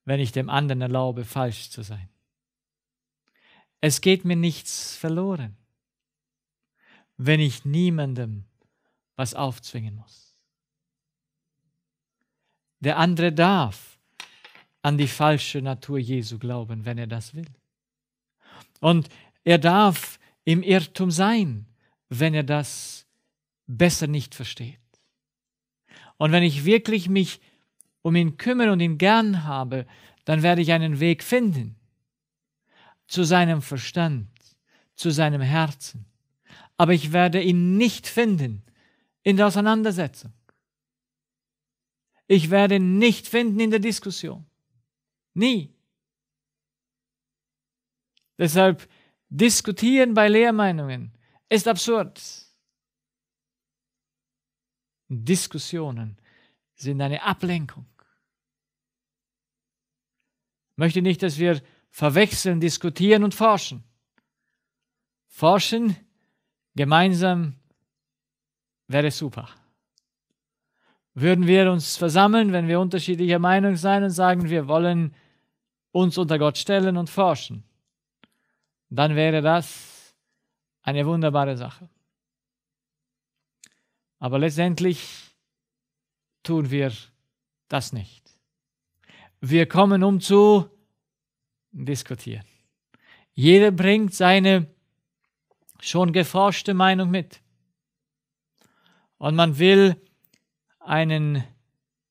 Speaker 1: wenn ich dem anderen erlaube, falsch zu sein. Es geht mir nichts verloren, wenn ich niemandem was aufzwingen muss. Der andere darf an die falsche Natur Jesu glauben, wenn er das will. Und er darf im Irrtum sein, wenn er das besser nicht versteht. Und wenn ich wirklich mich um ihn kümmere und ihn gern habe, dann werde ich einen Weg finden, zu seinem Verstand, zu seinem Herzen. Aber ich werde ihn nicht finden in der Auseinandersetzung. Ich werde ihn nicht finden in der Diskussion. Nie. Deshalb diskutieren bei Lehrmeinungen ist absurd. Diskussionen sind eine Ablenkung. Ich möchte nicht, dass wir verwechseln, diskutieren und forschen. Forschen gemeinsam wäre super. Würden wir uns versammeln, wenn wir unterschiedlicher Meinung sein und sagen, wir wollen uns unter Gott stellen und forschen, dann wäre das eine wunderbare Sache. Aber letztendlich tun wir das nicht. Wir kommen um zu diskutieren. Jeder bringt seine schon geforschte Meinung mit. Und man will einen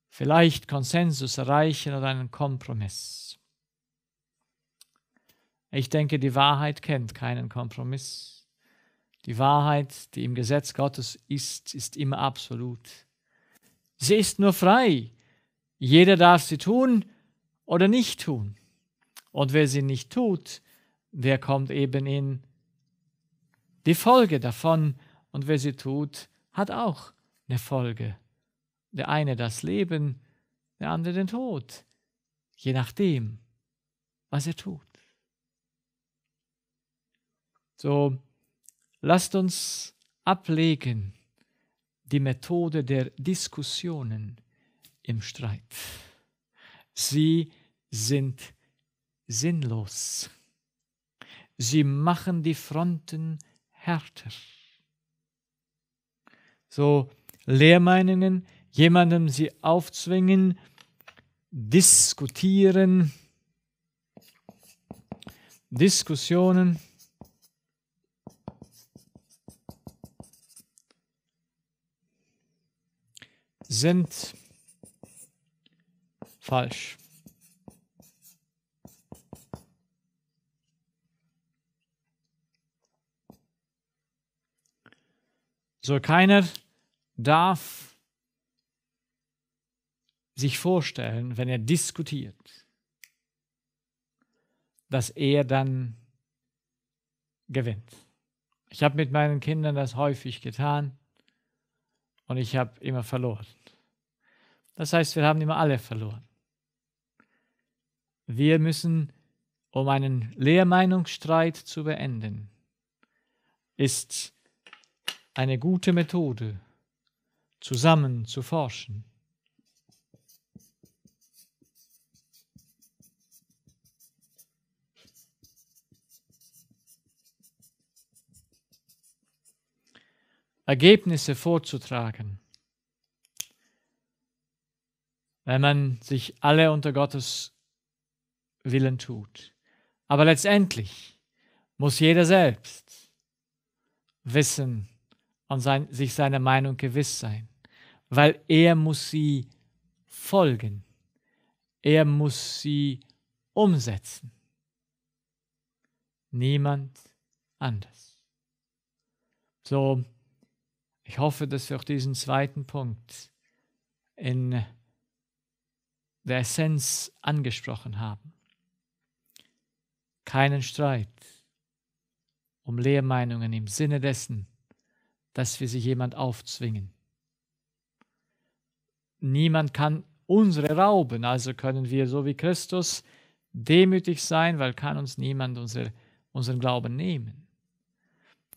Speaker 1: vielleicht Konsensus erreichen oder einen Kompromiss. Ich denke, die Wahrheit kennt keinen Kompromiss. Die Wahrheit, die im Gesetz Gottes ist, ist immer absolut. Sie ist nur frei. Jeder darf sie tun oder nicht tun. Und wer sie nicht tut, der kommt eben in die Folge davon. Und wer sie tut, hat auch eine Folge. Der eine das Leben, der andere den Tod. Je nachdem, was er tut. So, lasst uns ablegen die Methode der Diskussionen im Streit. Sie sind sinnlos. Sie machen die Fronten härter. So Lehrmeinungen, jemandem sie aufzwingen, diskutieren, Diskussionen. sind falsch. So keiner darf sich vorstellen, wenn er diskutiert, dass er dann gewinnt. Ich habe mit meinen Kindern das häufig getan und ich habe immer verloren. Das heißt, wir haben immer alle verloren. Wir müssen, um einen Lehrmeinungsstreit zu beenden, ist eine gute Methode, zusammen zu forschen. Ergebnisse vorzutragen. Wenn man sich alle unter Gottes Willen tut. Aber letztendlich muss jeder selbst wissen, und sein, sich seiner Meinung gewiss sein, weil er muss sie folgen, er muss sie umsetzen. Niemand anders. So, ich hoffe, dass wir auch diesen zweiten Punkt in der Essenz angesprochen haben. Keinen Streit um Lehrmeinungen im Sinne dessen, dass wir sie jemand aufzwingen. Niemand kann unsere rauben, also können wir so wie Christus demütig sein, weil kann uns niemand unsere, unseren Glauben nehmen.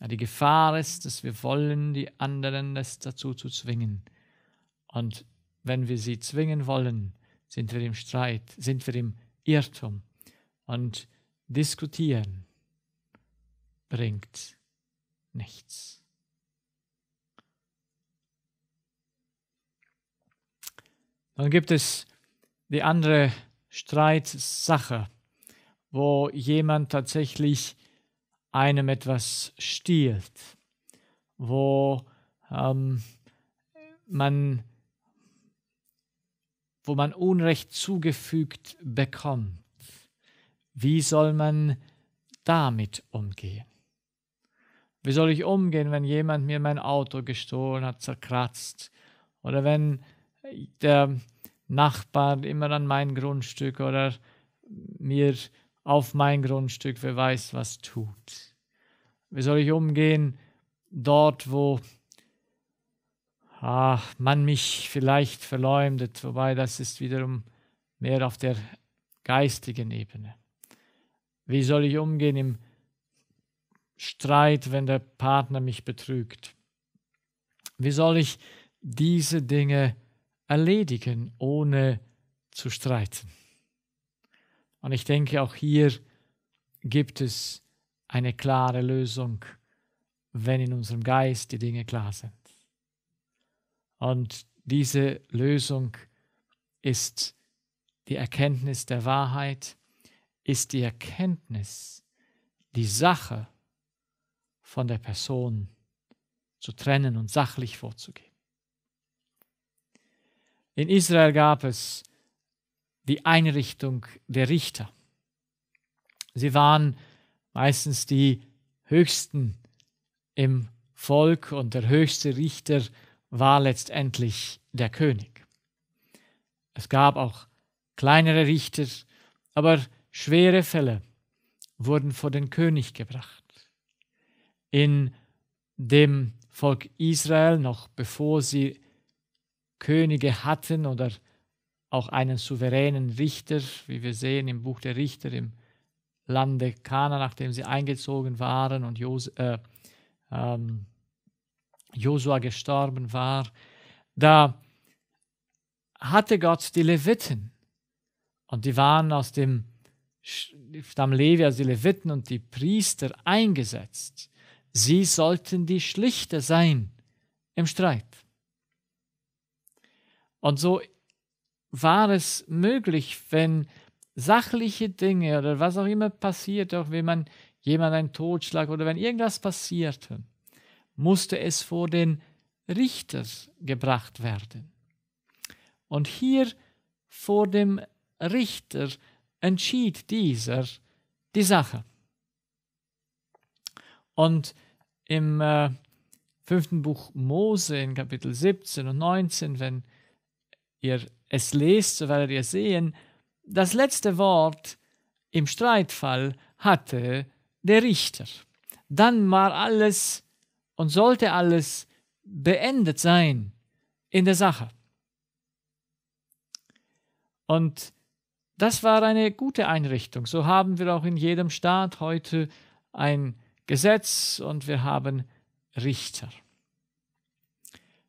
Speaker 1: Die Gefahr ist, dass wir wollen, die anderen das dazu zu zwingen. Und wenn wir sie zwingen wollen, sind wir im Streit, sind wir im Irrtum. Und diskutieren bringt nichts. Dann gibt es die andere Streitsache, wo jemand tatsächlich einem etwas stiehlt, wo ähm, man wo man Unrecht zugefügt bekommt. Wie soll man damit umgehen? Wie soll ich umgehen, wenn jemand mir mein Auto gestohlen hat, zerkratzt? Oder wenn der Nachbar immer an mein Grundstück oder mir auf mein Grundstück, wer weiß, was tut. Wie soll ich umgehen dort, wo ah, man mich vielleicht verleumdet, wobei das ist wiederum mehr auf der geistigen Ebene. Wie soll ich umgehen im Streit, wenn der Partner mich betrügt? Wie soll ich diese Dinge erledigen, ohne zu streiten. Und ich denke, auch hier gibt es eine klare Lösung, wenn in unserem Geist die Dinge klar sind. Und diese Lösung ist die Erkenntnis der Wahrheit, ist die Erkenntnis, die Sache von der Person zu trennen und sachlich vorzugehen. In Israel gab es die Einrichtung der Richter. Sie waren meistens die Höchsten im Volk und der höchste Richter war letztendlich der König. Es gab auch kleinere Richter, aber schwere Fälle wurden vor den König gebracht. In dem Volk Israel, noch bevor sie Könige hatten oder auch einen souveränen Richter, wie wir sehen im Buch der Richter im Lande Kana, nachdem sie eingezogen waren und Jos äh, ähm, gestorben war. Da hatte Gott die Leviten und die waren aus dem Stamm Levi, also die Leviten und die Priester eingesetzt. Sie sollten die Schlichter sein im Streit. Und so war es möglich, wenn sachliche Dinge oder was auch immer passiert, auch wenn man jemand einen Totschlag oder wenn irgendwas passierte, musste es vor den Richter gebracht werden. Und hier vor dem Richter entschied dieser die Sache. Und im äh, fünften Buch Mose in Kapitel 17 und 19, wenn ihr es lest, so werdet ihr sehen, das letzte Wort im Streitfall hatte der Richter. Dann war alles und sollte alles beendet sein in der Sache. Und das war eine gute Einrichtung. So haben wir auch in jedem Staat heute ein Gesetz und wir haben Richter.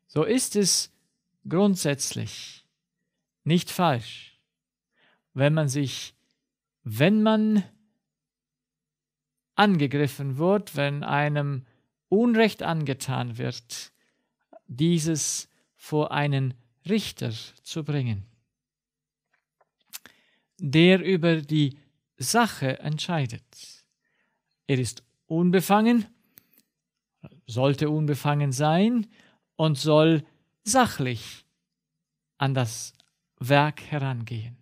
Speaker 1: So ist es grundsätzlich nicht falsch, wenn man sich, wenn man angegriffen wird, wenn einem Unrecht angetan wird, dieses vor einen Richter zu bringen, der über die Sache entscheidet. Er ist unbefangen, sollte unbefangen sein und soll sachlich an das Werk herangehen.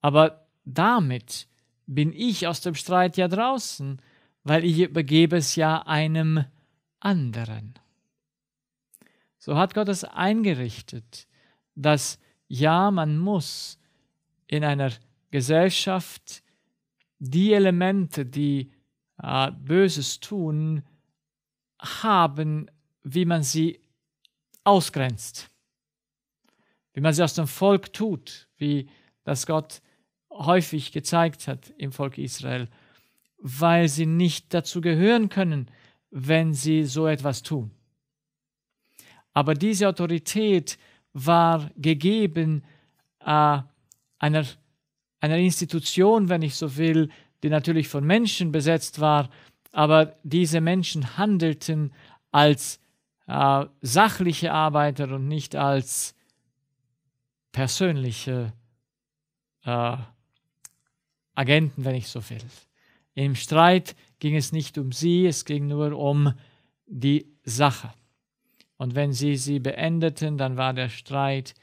Speaker 1: Aber damit bin ich aus dem Streit ja draußen, weil ich übergebe es ja einem anderen. So hat Gott es eingerichtet, dass ja, man muss in einer Gesellschaft die Elemente, die äh, Böses tun, haben, wie man sie ausgrenzt wie man sie aus dem Volk tut, wie das Gott häufig gezeigt hat im Volk Israel, weil sie nicht dazu gehören können, wenn sie so etwas tun. Aber diese Autorität war gegeben äh, einer, einer Institution, wenn ich so will, die natürlich von Menschen besetzt war, aber diese Menschen handelten als äh, sachliche Arbeiter und nicht als persönliche äh, Agenten, wenn ich so will. Im Streit ging es nicht um sie, es ging nur um die Sache. Und wenn sie sie beendeten, dann war der Streit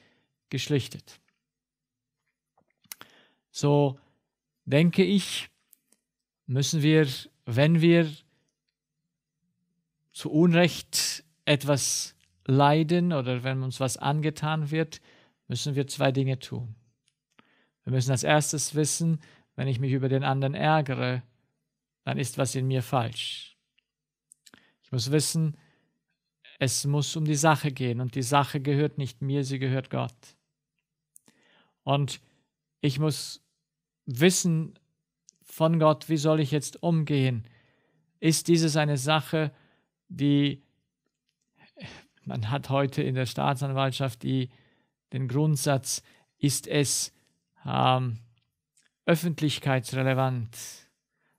Speaker 1: geschlichtet. So denke ich, müssen wir, wenn wir zu Unrecht etwas leiden oder wenn uns was angetan wird, müssen wir zwei Dinge tun. Wir müssen als erstes wissen, wenn ich mich über den anderen ärgere, dann ist was in mir falsch. Ich muss wissen, es muss um die Sache gehen und die Sache gehört nicht mir, sie gehört Gott. Und ich muss wissen von Gott, wie soll ich jetzt umgehen? Ist dieses eine Sache, die man hat heute in der Staatsanwaltschaft die den Grundsatz, ist es ähm, öffentlichkeitsrelevant?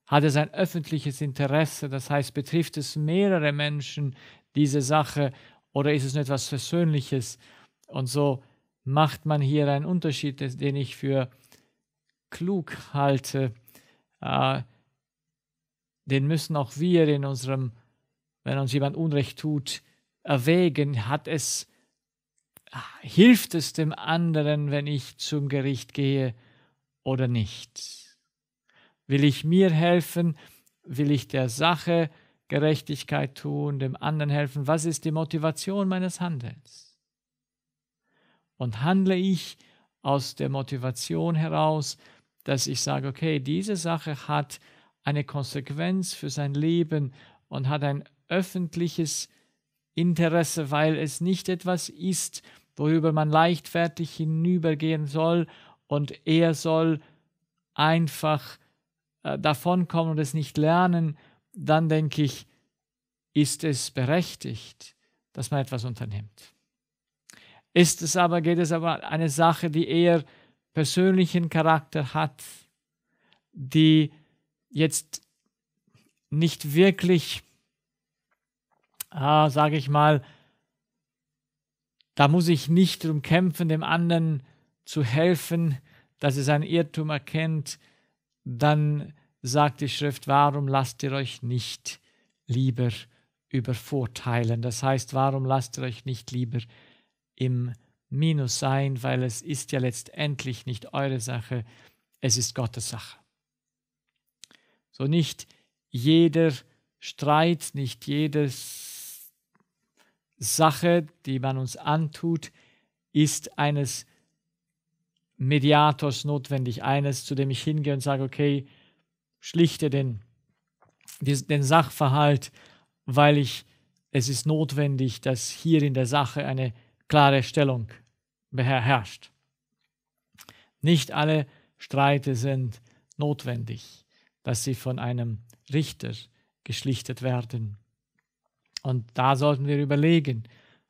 Speaker 1: Hat es ein öffentliches Interesse? Das heißt, betrifft es mehrere Menschen, diese Sache, oder ist es nur etwas Persönliches? Und so macht man hier einen Unterschied, den ich für klug halte. Äh, den müssen auch wir in unserem, wenn uns jemand Unrecht tut, erwägen, hat es Ah, hilft es dem anderen, wenn ich zum Gericht gehe oder nicht? Will ich mir helfen? Will ich der Sache Gerechtigkeit tun, dem anderen helfen? Was ist die Motivation meines Handelns? Und handle ich aus der Motivation heraus, dass ich sage, okay, diese Sache hat eine Konsequenz für sein Leben und hat ein öffentliches Interesse, weil es nicht etwas ist, worüber man leichtfertig hinübergehen soll und er soll einfach äh, davonkommen und es nicht lernen, dann denke ich, ist es berechtigt, dass man etwas unternimmt. Ist es aber, geht es aber eine Sache, die eher persönlichen Charakter hat, die jetzt nicht wirklich, äh, sage ich mal, da muss ich nicht drum kämpfen, dem anderen zu helfen, dass er sein Irrtum erkennt. Dann sagt die Schrift, warum lasst ihr euch nicht lieber übervorteilen? Das heißt, warum lasst ihr euch nicht lieber im Minus sein, weil es ist ja letztendlich nicht eure Sache, es ist Gottes Sache. So nicht jeder Streit, nicht jedes Sache, die man uns antut, ist eines Mediators notwendig, eines, zu dem ich hingehe und sage, okay, schlichte den, den Sachverhalt, weil ich, es ist notwendig, dass hier in der Sache eine klare Stellung beherrscht. Nicht alle Streite sind notwendig, dass sie von einem Richter geschlichtet werden. Und da sollten wir überlegen.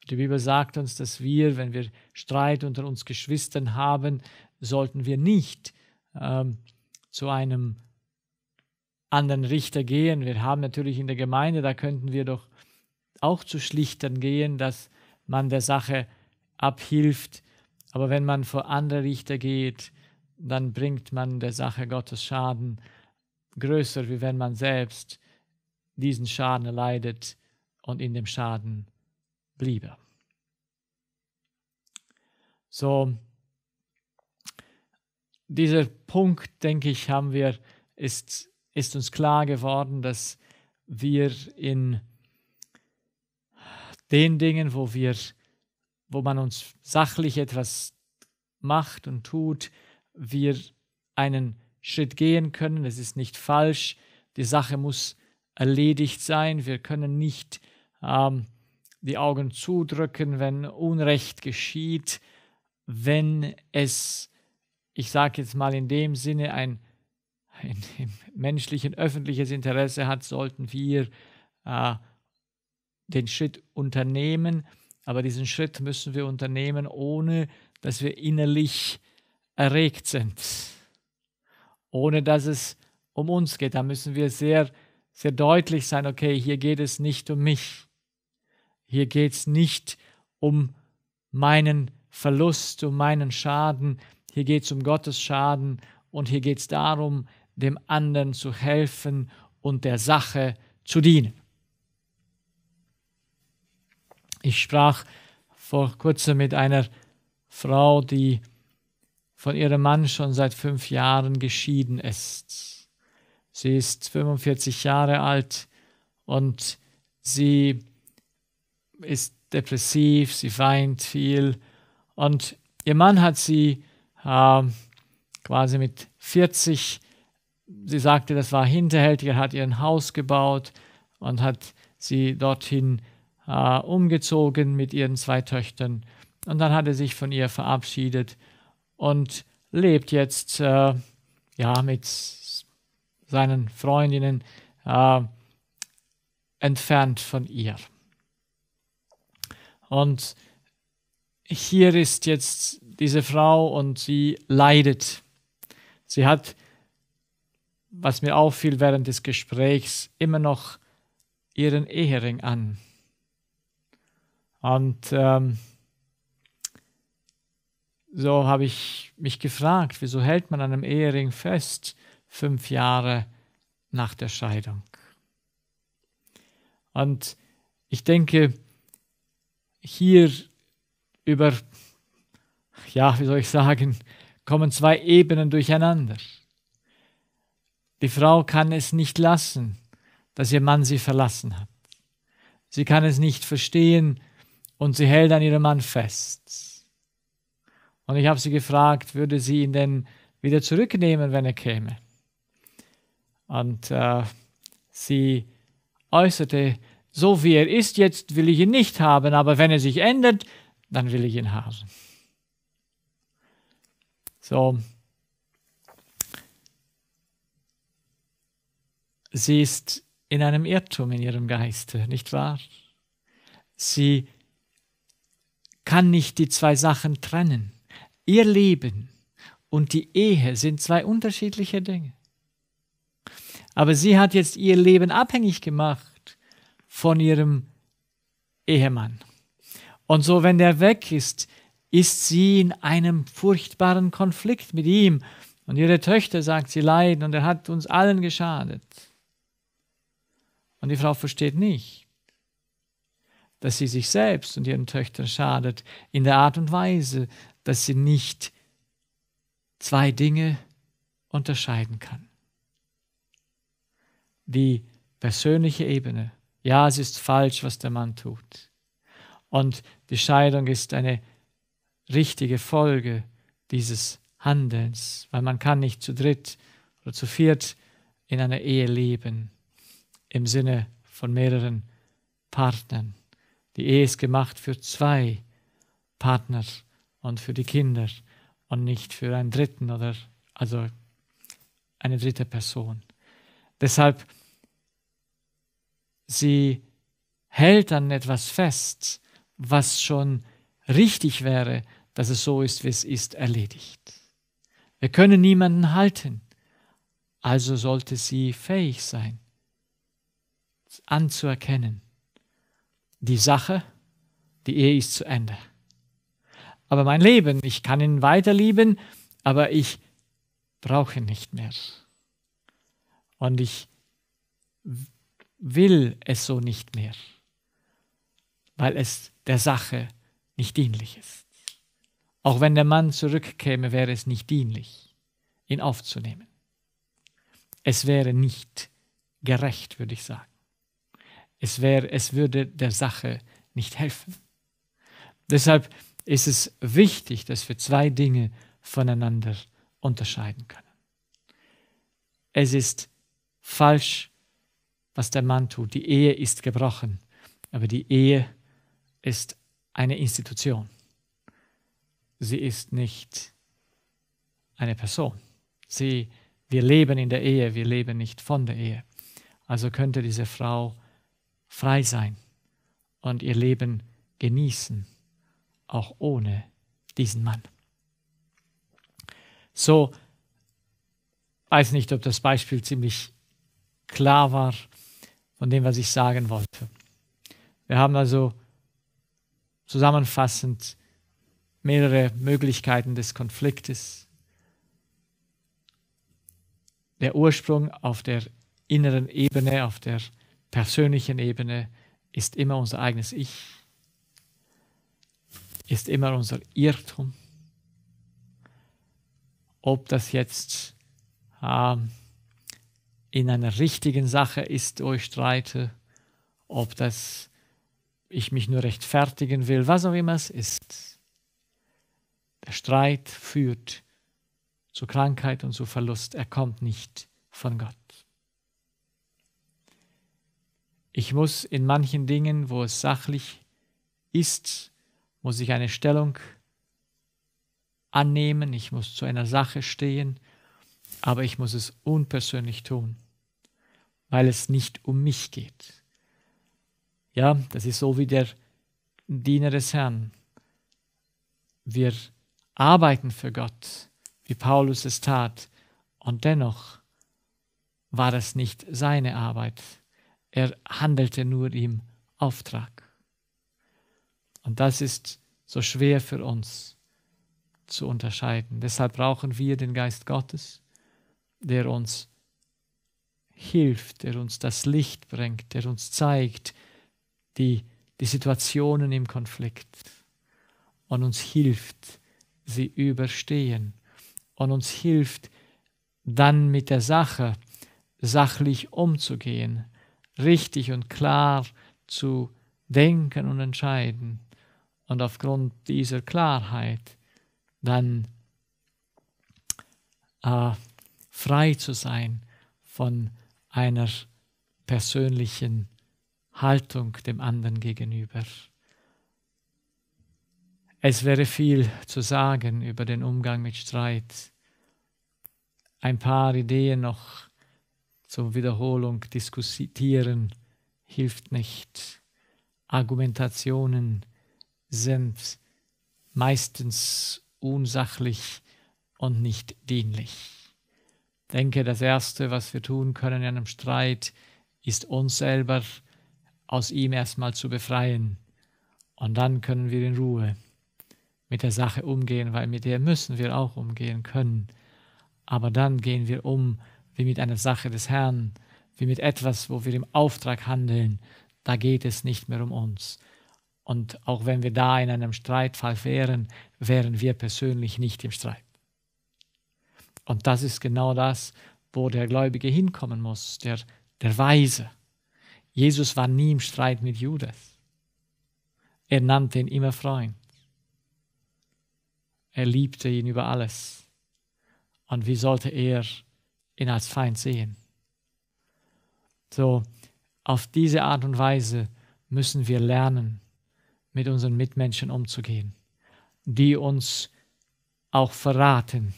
Speaker 1: Die Bibel sagt uns, dass wir, wenn wir Streit unter uns Geschwistern haben, sollten wir nicht ähm, zu einem anderen Richter gehen. Wir haben natürlich in der Gemeinde, da könnten wir doch auch zu Schlichtern gehen, dass man der Sache abhilft. Aber wenn man vor andere Richter geht, dann bringt man der Sache Gottes Schaden größer, wie wenn man selbst diesen Schaden erleidet und in dem Schaden bliebe. So, dieser Punkt, denke ich, haben wir, ist, ist uns klar geworden, dass wir in den Dingen, wo wir, wo man uns sachlich etwas macht und tut, wir einen Schritt gehen können. Es ist nicht falsch. Die Sache muss erledigt sein. Wir können nicht ähm, die Augen zudrücken, wenn Unrecht geschieht, wenn es, ich sage jetzt mal in dem Sinne, ein, ein, ein menschlichen öffentliches Interesse hat, sollten wir äh, den Schritt unternehmen. Aber diesen Schritt müssen wir unternehmen, ohne dass wir innerlich erregt sind, ohne dass es um uns geht. Da müssen wir sehr, sehr deutlich sein, okay, hier geht es nicht um mich. Hier geht es nicht um meinen Verlust, um meinen Schaden, hier geht es um Gottes Schaden und hier geht es darum, dem anderen zu helfen und der Sache zu dienen. Ich sprach vor kurzem mit einer Frau, die von ihrem Mann schon seit fünf Jahren geschieden ist. Sie ist 45 Jahre alt und sie ist depressiv, sie weint viel und ihr Mann hat sie äh, quasi mit 40, sie sagte, das war hinterhältig, er hat ihr ein Haus gebaut und hat sie dorthin äh, umgezogen mit ihren zwei Töchtern und dann hat er sich von ihr verabschiedet und lebt jetzt äh, ja mit seinen Freundinnen äh, entfernt von ihr. Und hier ist jetzt diese Frau und sie leidet. Sie hat, was mir auffiel während des Gesprächs, immer noch ihren Ehering an. Und ähm, so habe ich mich gefragt, wieso hält man an einem Ehering fest fünf Jahre nach der Scheidung? Und ich denke, hier über, ja, wie soll ich sagen, kommen zwei Ebenen durcheinander. Die Frau kann es nicht lassen, dass ihr Mann sie verlassen hat. Sie kann es nicht verstehen und sie hält an ihrem Mann fest. Und ich habe sie gefragt, würde sie ihn denn wieder zurücknehmen, wenn er käme? Und äh, sie äußerte so wie er ist jetzt, will ich ihn nicht haben, aber wenn er sich ändert, dann will ich ihn haben. So. Sie ist in einem Irrtum in ihrem Geiste, nicht wahr? Sie kann nicht die zwei Sachen trennen. Ihr Leben und die Ehe sind zwei unterschiedliche Dinge. Aber sie hat jetzt ihr Leben abhängig gemacht von ihrem Ehemann. Und so, wenn der weg ist, ist sie in einem furchtbaren Konflikt mit ihm. Und ihre Töchter, sagt sie, leiden und er hat uns allen geschadet. Und die Frau versteht nicht, dass sie sich selbst und ihren Töchtern schadet, in der Art und Weise, dass sie nicht zwei Dinge unterscheiden kann. Die persönliche Ebene ja, es ist falsch, was der Mann tut. Und die Scheidung ist eine richtige Folge dieses Handelns, weil man kann nicht zu dritt oder zu viert in einer Ehe leben im Sinne von mehreren Partnern. Die Ehe ist gemacht für zwei Partner und für die Kinder und nicht für einen dritten oder also eine dritte Person. Deshalb Sie hält an etwas fest, was schon richtig wäre, dass es so ist, wie es ist, erledigt. Wir können niemanden halten, also sollte sie fähig sein, anzuerkennen, die Sache, die Ehe ist zu Ende. Aber mein Leben, ich kann ihn weiterlieben, aber ich brauche ihn nicht mehr. Und ich will es so nicht mehr, weil es der Sache nicht dienlich ist. Auch wenn der Mann zurückkäme, wäre es nicht dienlich, ihn aufzunehmen. Es wäre nicht gerecht, würde ich sagen. Es, wäre, es würde der Sache nicht helfen. Deshalb ist es wichtig, dass wir zwei Dinge voneinander unterscheiden können. Es ist falsch, was der Mann tut. Die Ehe ist gebrochen, aber die Ehe ist eine Institution. Sie ist nicht eine Person. Sie, wir leben in der Ehe, wir leben nicht von der Ehe. Also könnte diese Frau frei sein und ihr Leben genießen, auch ohne diesen Mann. So, weiß nicht, ob das Beispiel ziemlich klar war von dem, was ich sagen wollte. Wir haben also zusammenfassend mehrere Möglichkeiten des Konfliktes. Der Ursprung auf der inneren Ebene, auf der persönlichen Ebene ist immer unser eigenes Ich, ist immer unser Irrtum. Ob das jetzt ähm, in einer richtigen Sache ist, wo ich streite, ob das ich mich nur rechtfertigen will, was auch immer es ist. Der Streit führt zu Krankheit und zu Verlust. Er kommt nicht von Gott. Ich muss in manchen Dingen, wo es sachlich ist, muss ich eine Stellung annehmen, ich muss zu einer Sache stehen, aber ich muss es unpersönlich tun, weil es nicht um mich geht. Ja, das ist so wie der Diener des Herrn. Wir arbeiten für Gott, wie Paulus es tat, und dennoch war das nicht seine Arbeit. Er handelte nur im Auftrag. Und das ist so schwer für uns zu unterscheiden. Deshalb brauchen wir den Geist Gottes, der uns hilft, der uns das Licht bringt, der uns zeigt die, die Situationen im Konflikt und uns hilft, sie überstehen und uns hilft, dann mit der Sache sachlich umzugehen, richtig und klar zu denken und entscheiden und aufgrund dieser Klarheit dann äh, frei zu sein von einer persönlichen Haltung dem anderen gegenüber. Es wäre viel zu sagen über den Umgang mit Streit. Ein paar Ideen noch zur Wiederholung diskutieren hilft nicht. Argumentationen sind meistens unsachlich und nicht dienlich denke, das Erste, was wir tun können in einem Streit, ist uns selber aus ihm erstmal zu befreien. Und dann können wir in Ruhe mit der Sache umgehen, weil mit der müssen wir auch umgehen können. Aber dann gehen wir um wie mit einer Sache des Herrn, wie mit etwas, wo wir im Auftrag handeln. Da geht es nicht mehr um uns. Und auch wenn wir da in einem Streitfall wären, wären wir persönlich nicht im Streit. Und das ist genau das, wo der Gläubige hinkommen muss, der, der Weise. Jesus war nie im Streit mit Judas. Er nannte ihn immer Freund. Er liebte ihn über alles. Und wie sollte er ihn als Feind sehen? So, auf diese Art und Weise müssen wir lernen, mit unseren Mitmenschen umzugehen, die uns auch verraten,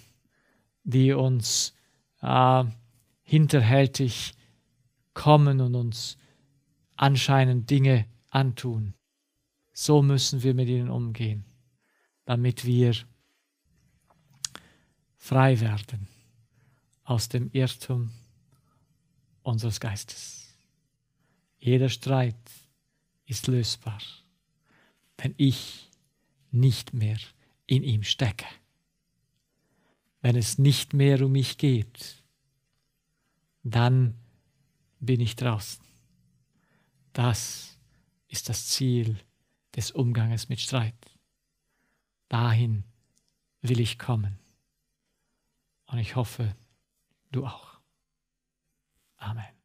Speaker 1: die uns äh, hinterhältig kommen und uns anscheinend Dinge antun. So müssen wir mit ihnen umgehen, damit wir frei werden aus dem Irrtum unseres Geistes. Jeder Streit ist lösbar, wenn ich nicht mehr in ihm stecke wenn es nicht mehr um mich geht, dann bin ich draußen. Das ist das Ziel des Umganges mit Streit. Dahin will ich kommen. Und ich hoffe, du auch. Amen.